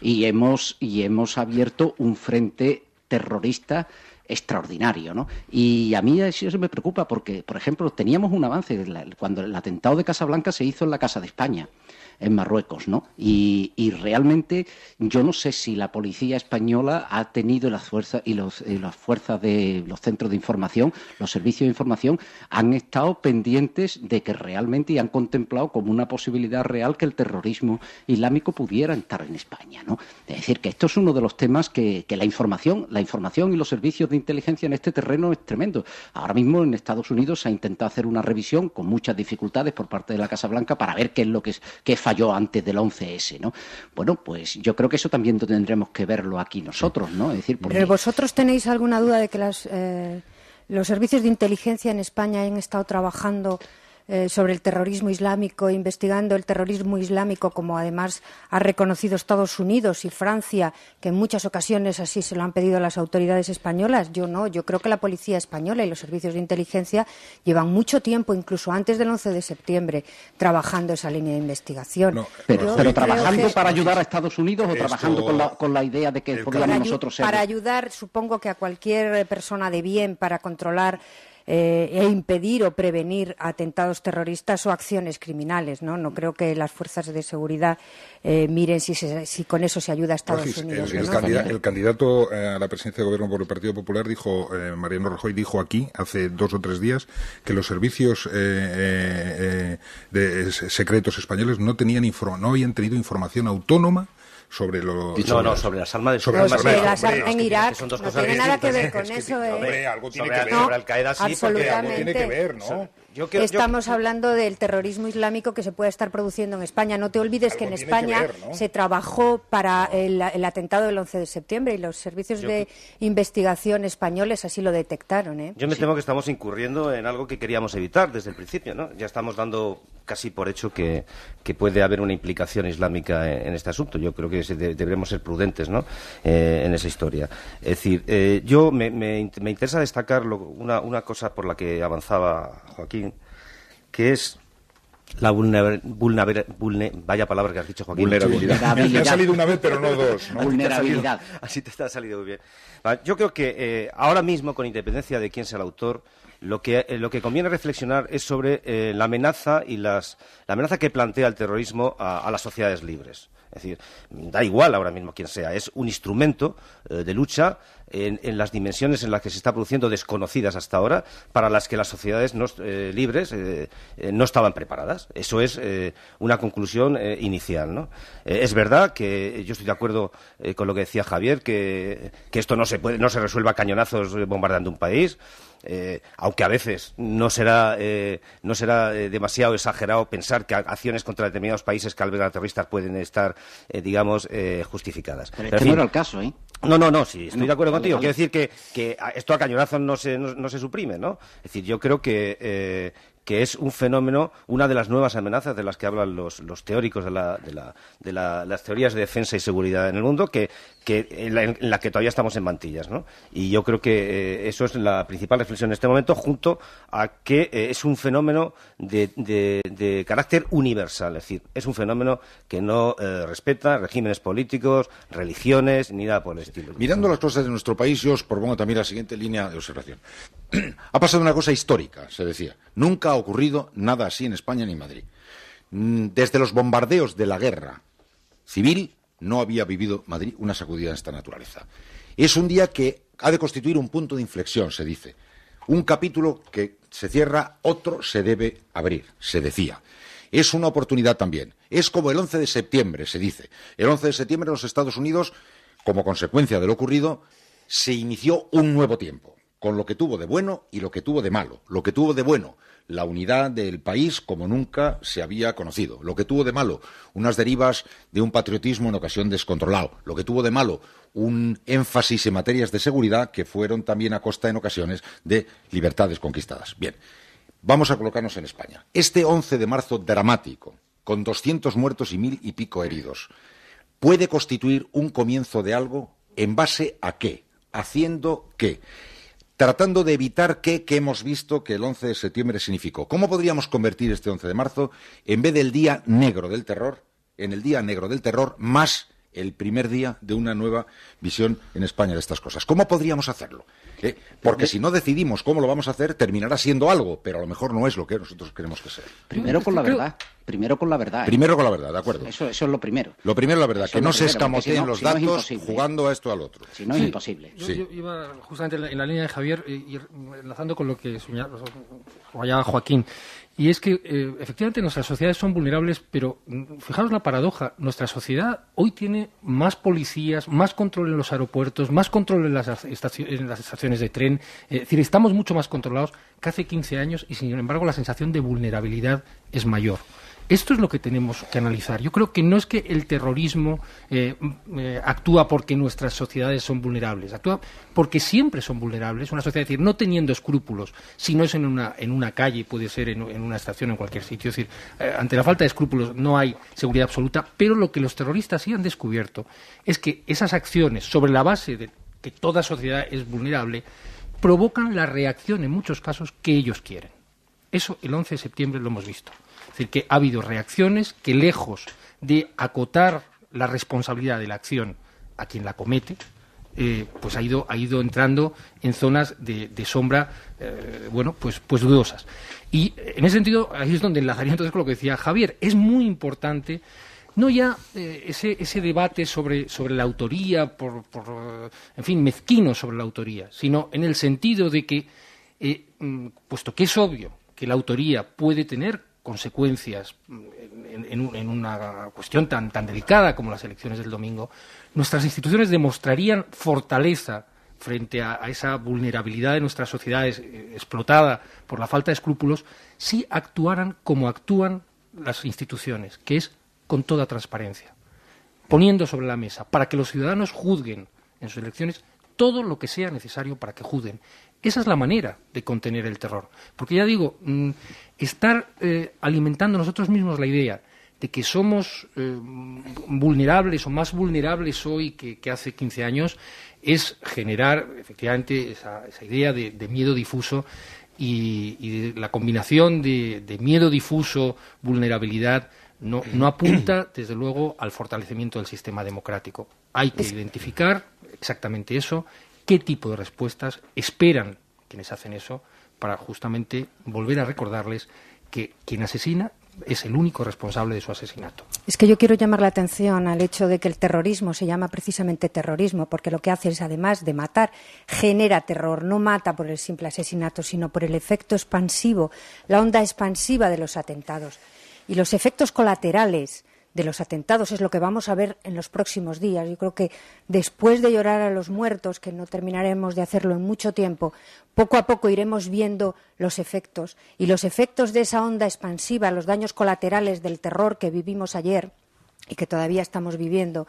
y hemos, y hemos abierto un frente terrorista extraordinario, ¿no? Y a mí eso me preocupa porque, por ejemplo, teníamos un avance cuando el atentado de Casablanca se hizo en la Casa de España en Marruecos, ¿no? Y, realmente yo no sé si la policía española ha tenido las fuerzas y, las fuerzas de los centros de información, los servicios de información, han estado pendientes de que realmente y han contemplado como una posibilidad real que el terrorismo islámico pudiera estar en España, ¿no? Es decir, que esto es uno de los temas que, la información, la información y los servicios de inteligencia en este terreno es tremendo. Ahora mismo en Estados Unidos se ha intentado hacer una revisión con muchas dificultades por parte de la Casa Blanca para ver qué es lo que es, es yo antes del 11S, ¿no? Bueno, pues yo creo que eso también tendremos que verlo aquí nosotros, ¿no? Es decir, porque... Eh, vosotros tenéis alguna duda de que eh, los servicios de inteligencia en España han estado trabajando eh, sobre el terrorismo islámico, investigando el terrorismo islámico, como además ha reconocido Estados Unidos y Francia, que en muchas ocasiones así se lo han pedido a las autoridades españolas. Yo no, yo creo que la policía española y los servicios de inteligencia llevan mucho tiempo, incluso antes del 11 de septiembre, trabajando esa línea de investigación. pero, trabajando para ayudar a Estados Unidos o trabajando con la, con la, idea de que podríamos nosotros Para ayudar, supongo que a cualquier persona de bien para controlar eh, e impedir o prevenir atentados terroristas o acciones criminales. No, no creo que las fuerzas de seguridad eh, miren si, con eso se ayuda a Estados Unidos. El, candidato eh, a la presidencia de gobierno por el Partido Popular dijo, Mariano Rajoy dijo aquí hace dos o tres días que los servicios de, secretos españoles no tenían no habían tenido información autónoma sobre no, no, sobre las armas de en Irak no tiene nada que ver con eso. tiene que ¿eh? ver. Al Qaeda sí, porque Estamos hablando del terrorismo islámico que se puede estar produciendo en España. No te olvides que en España se trabajó para el, atentado del 11 de septiembre y los servicios de investigación españoles así lo detectaron. ¿eh? Yo me temo que estamos incurriendo en algo que queríamos evitar desde el principio. ¿no? Ya estamos dando casi por hecho que, puede haber una implicación islámica en, este asunto. Yo creo que debemos ser prudentes ¿no? Eh, en esa historia. Es decir, eh, yo me, interesa destacar una, cosa por la que avanzaba Joaquín, que es la vulnerabilidad... vaya palabra que has dicho, Joaquín. Vulnerabilidad. ha salido una vez, pero no dos. Vulnerabilidad. Así te, ha salido, está muy bien. Yo creo que eh, ahora mismo, con independencia de quién sea el autor, eh, lo que, conviene reflexionar es sobre eh, la amenaza y las, la amenaza que plantea el terrorismo a, las sociedades libres. Es decir, da igual ahora mismo quién sea, es un instrumento eh, de lucha en, las dimensiones en las que se está produciendo desconocidas hasta ahora, para las que las sociedades no, libres no estaban preparadas. Eso es una conclusión inicial. es verdad que yo estoy de acuerdo con lo que decía Javier, que, esto no se, puede, no se resuelva a cañonazos bombardeando un país. Eh, aunque a veces no será, eh, eh, demasiado exagerado pensar que acciones contra determinados países que albergan terroristas pueden estar, digamos, justificadas. Pero, este no era el caso, ¿eh? No, no, no, sí, estoy de acuerdo contigo. Quiero decir que, esto a cañonazos no se, se suprime, ¿no? Es decir, yo creo que, que es un fenómeno, una de las nuevas amenazas de las que hablan los, los teóricos de, las teorías de defensa y seguridad en el mundo, que, en la, que todavía estamos en mantillas, ¿no? Y yo creo que eh, eso es la principal reflexión en este momento, junto a que eh, es un fenómeno de, carácter universal, es decir, es un fenómeno que no eh, respeta regímenes políticos, religiones, ni nada por el estilo. Mirando las cosas de nuestro país, yo os propongo también la siguiente línea de observación. ha pasado una cosa histórica, se decía. Nunca ha ocurrido nada así en España ni en Madrid. Mm, desde los bombardeos de la guerra civil no había vivido Madrid una sacudida de esta naturaleza. Es un día que ha de constituir un punto de inflexión, se dice. Un capítulo que se cierra, otro se debe abrir, se decía. Es una oportunidad también. Es como el 11 de septiembre, se dice. El 11 de septiembre en los Estados Unidos, como consecuencia de lo ocurrido, se inició un nuevo tiempo con lo que tuvo de bueno y lo que tuvo de malo. Lo que tuvo de bueno, la unidad del país como nunca se había conocido. Lo que tuvo de malo, unas derivas de un patriotismo en ocasión descontrolado. Lo que tuvo de malo, un énfasis en materias de seguridad que fueron también a costa en ocasiones de libertades conquistadas. Bien, vamos a colocarnos en España. Este 11 de marzo dramático, con 200 muertos y mil y pico heridos, puede constituir un comienzo de algo en base a qué, haciendo qué tratando de evitar que, que hemos visto que el 11 de septiembre significó. ¿Cómo podríamos convertir este 11 de marzo, en vez del día negro del terror, en el día negro del terror más el primer día de una nueva visión en España de estas cosas. ¿Cómo podríamos hacerlo? Eh, porque si no decidimos cómo lo vamos a hacer, terminará siendo algo, pero a lo mejor no es lo que nosotros queremos que sea. Primero con la verdad. Primero con la verdad. ¿eh? Primero con la verdad, de acuerdo. Eso, es lo primero. Lo primero, la verdad, que no se escamoteen los datos jugando a esto al otro. Si no es imposible. Yo, iba justamente en la, línea de Javier eh, y enlazando con lo que soñaba Joaquín. Y es que eh, efectivamente nuestras sociedades son vulnerables, pero mm, fijaros la paradoja, nuestra sociedad hoy tiene más policías, más control en los aeropuertos, más control en las, estaciones de tren, es decir, estamos mucho más controlados que hace 15 años y sin embargo la sensación de vulnerabilidad es mayor. Esto es lo que tenemos que analizar. Yo creo que no es que el terrorismo eh, mm, eh, actúa porque nuestras sociedades son vulnerables, actúa porque siempre son vulnerables. Una sociedad, decir, no teniendo escrúpulos, si no es en una, en una calle, puede ser en, una estación, en cualquier sitio. Es decir, eh, ante la falta de escrúpulos no hay seguridad absoluta, pero lo que los terroristas sí han descubierto es que esas acciones, sobre la base de que toda sociedad es vulnerable, provocan la reacción en muchos casos que ellos quieren. Eso el 11 de septiembre lo hemos visto. Es decir, que ha habido reacciones que lejos de acotar la responsabilidad de la acción a quien la comete, eh, pues ha ido, ha ido entrando en zonas de, sombra, eh, bueno, pues, pues dudosas. Y en ese sentido, ahí es donde enlazaría entonces con lo que decía Javier, es muy importante no ya eh, ese, ese, debate sobre, sobre la autoría, por, en fin, mezquino sobre la autoría, sino en el sentido de que, mm, puesto que es obvio que la autoría puede tener consecuencias en, una cuestión tan, delicada como las elecciones del domingo, nuestras instituciones demostrarían fortaleza frente a, esa vulnerabilidad de nuestras sociedades eh, explotada por la falta de escrúpulos si actuaran como actúan las instituciones, que es con toda transparencia, poniendo sobre la mesa para que los ciudadanos juzguen en sus elecciones todo lo que sea necesario para que juzguen esa es la manera de contener el terror. Porque ya digo, mm, estar eh, alimentando nosotros mismos la idea de que somos eh, vulnerables o más vulnerables hoy que, hace 15 años es generar efectivamente esa, idea de, miedo difuso y, la combinación de, miedo difuso, vulnerabilidad, no, no apunta desde luego al fortalecimiento del sistema democrático. Hay que identificar exactamente eso qué tipo de respuestas esperan quienes hacen eso para justamente volver a recordarles que quien asesina es el único responsable de su asesinato. Es que yo quiero llamar la atención al hecho de que el terrorismo se llama precisamente terrorismo, porque lo que hace es, además de matar, genera terror, no mata por el simple asesinato, sino por el efecto expansivo, la onda expansiva de los atentados. Y los efectos colaterales de los atentados. Es lo que vamos a ver en los próximos días. Yo creo que después de llorar a los muertos, que no terminaremos de hacerlo en mucho tiempo, poco a poco iremos viendo los efectos. Y los efectos de esa onda expansiva, los daños colaterales del terror que vivimos ayer y que todavía estamos viviendo,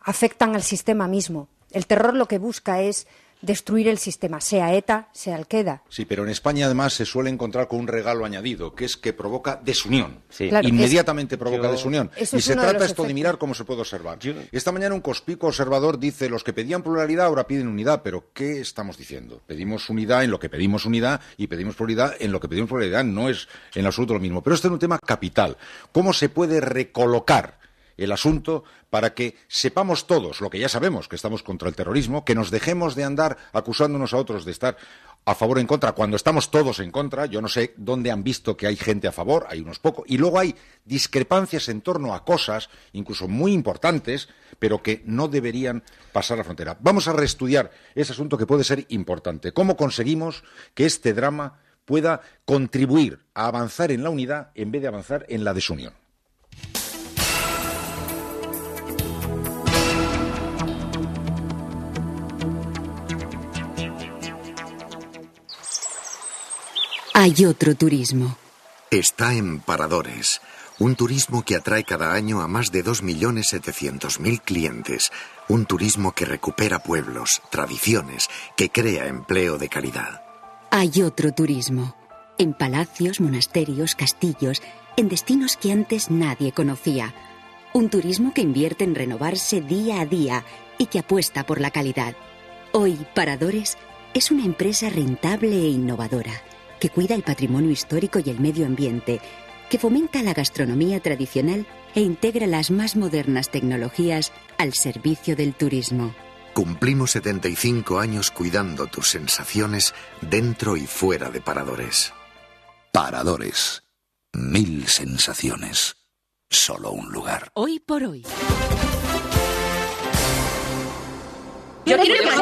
afectan al sistema mismo. El terror lo que busca es destruir el sistema, sea ETA, sea Al-Qaeda. Sí, pero en España además se suele encontrar con un regalo añadido, que es que provoca desunión. Sí. Inmediatamente provoca desunión. Y se trata esto de mirar cómo se puede observar. Esta mañana un cospico observador dice, los que pedían pluralidad ahora piden unidad, pero ¿qué estamos diciendo? Pedimos unidad en lo que pedimos unidad y pedimos pluralidad en lo que pedimos pluralidad. No es en absoluto lo mismo. Pero este es un tema capital. ¿Cómo se puede recolocar? el asunto para que sepamos todos lo que ya sabemos, que estamos contra el terrorismo, que nos dejemos de andar acusándonos a otros de estar a favor o en contra, cuando estamos todos en contra, yo no sé dónde han visto que hay gente a favor, hay unos pocos, y luego hay discrepancias en torno a cosas, incluso muy importantes, pero que no deberían pasar la frontera. Vamos a reestudiar ese asunto que puede ser importante. ¿Cómo conseguimos que este drama pueda contribuir a avanzar en la unidad en vez de avanzar en la desunión? Hay otro turismo. Está en Paradores, un turismo que atrae cada año a más de 2.700.000 clientes, un turismo que recupera pueblos, tradiciones, que crea empleo de calidad. Hay otro turismo, en palacios, monasterios, castillos, en destinos que antes nadie conocía. Un turismo que invierte en renovarse día a día y que apuesta por la calidad. Hoy, Paradores es una empresa rentable e innovadora que cuida el patrimonio histórico y el medio ambiente, que fomenta la gastronomía tradicional e integra las más modernas tecnologías al servicio del turismo. Cumplimos 75 años cuidando tus sensaciones dentro y fuera de paradores. Paradores. Mil sensaciones. Solo un lugar. Hoy por hoy. Yo quiero que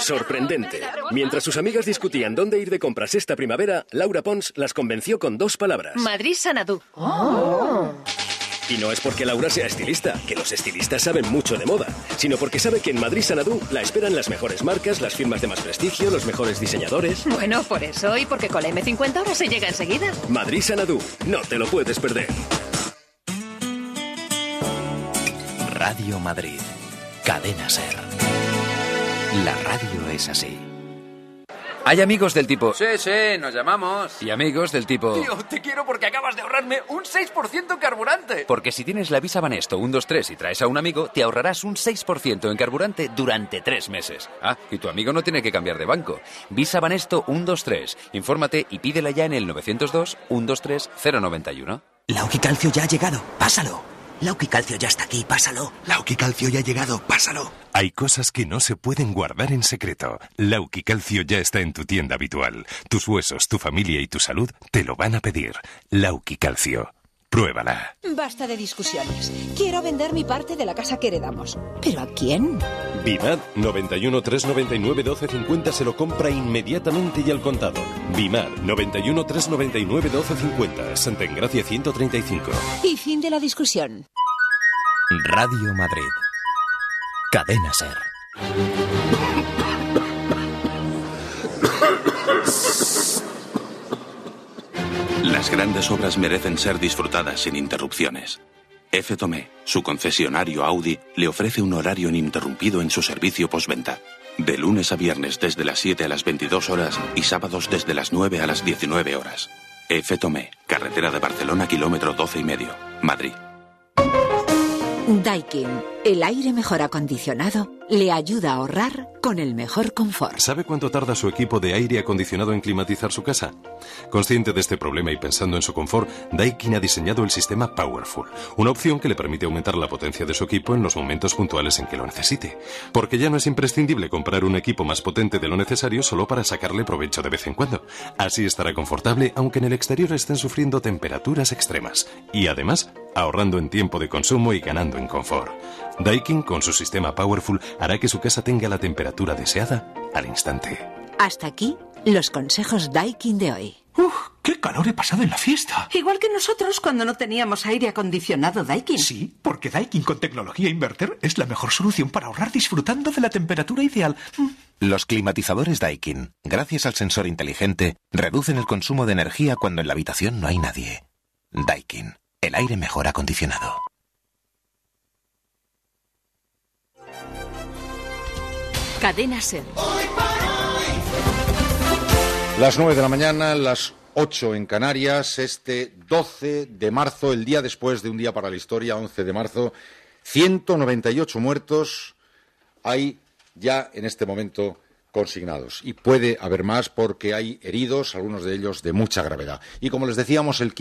Sorprendente. Mientras sus amigas discutían dónde ir de compras esta primavera, Laura Pons las convenció con dos palabras. Madrid Sanadú. Y no es porque Laura sea estilista, que los estilistas saben mucho de moda, sino porque sabe que en Madrid Sanadú la esperan las mejores marcas, las firmas de más prestigio, los mejores diseñadores. Bueno, por eso y porque con la M50 ahora se llega enseguida. Madrid Sanadú, no te lo puedes perder. Radio Madrid Cadena Ser. La radio es así. Hay amigos del tipo. Sí, sí, nos llamamos. Y amigos del tipo. Tío, te quiero porque acabas de ahorrarme un 6% en carburante. Porque si tienes la visa Banesto 123 y traes a un amigo, te ahorrarás un 6% en carburante durante tres meses. Ah, y tu amigo no tiene que cambiar de banco. Visa Banesto 123. Infórmate y pídela ya en el 902 123 091. La calcio ya ha llegado. Pásalo. Lauki Calcio ya está aquí, pásalo. Lauki Calcio ya ha llegado, pásalo. Hay cosas que no se pueden guardar en secreto. Lauki Calcio ya está en tu tienda habitual. Tus huesos, tu familia y tu salud te lo van a pedir. Lauki Calcio. Pruébala. Basta de discusiones. Quiero vender mi parte de la casa que heredamos. ¿Pero a quién? Bimad 91 399 1250 se lo compra inmediatamente y al contado. Bimad 91 399 1250 Santa Engracia 135. Y fin de la discusión. Radio Madrid. Cadena Ser. grandes obras merecen ser disfrutadas sin interrupciones. F. Tomé, su concesionario Audi, le ofrece un horario ininterrumpido en su servicio postventa. De lunes a viernes desde las 7 a las 22 horas y sábados desde las 9 a las 19 horas. F. Tomé, carretera de Barcelona, kilómetro 12 y medio, Madrid. Daikin, el aire mejor acondicionado le ayuda a ahorrar con el mejor confort. ¿Sabe cuánto tarda su equipo de aire acondicionado en climatizar su casa? Consciente de este problema y pensando en su confort, Daikin ha diseñado el sistema Powerful, una opción que le permite aumentar la potencia de su equipo en los momentos puntuales en que lo necesite. Porque ya no es imprescindible comprar un equipo más potente de lo necesario solo para sacarle provecho de vez en cuando. Así estará confortable aunque en el exterior estén sufriendo temperaturas extremas. Y además, ahorrando en tiempo de consumo y ganando en confort. Daikin, con su sistema Powerful, hará que su casa tenga la temperatura deseada al instante. Hasta aquí los consejos Daikin de hoy. ¡Uf! ¡Qué calor he pasado en la fiesta! Igual que nosotros cuando no teníamos aire acondicionado Daikin. Sí, porque Daikin con tecnología inverter es la mejor solución para ahorrar disfrutando de la temperatura ideal. Mm. Los climatizadores Daikin, gracias al sensor inteligente, reducen el consumo de energía cuando en la habitación no hay nadie. Daikin, el aire mejor acondicionado. Cadena Ser. Las 9 de la mañana, las 8 en Canarias, este 12 de marzo, el día después de un día para la historia, 11 de marzo, 198 muertos hay ya en este momento consignados. Y puede haber más porque hay heridos, algunos de ellos de mucha gravedad. Y como les decíamos, el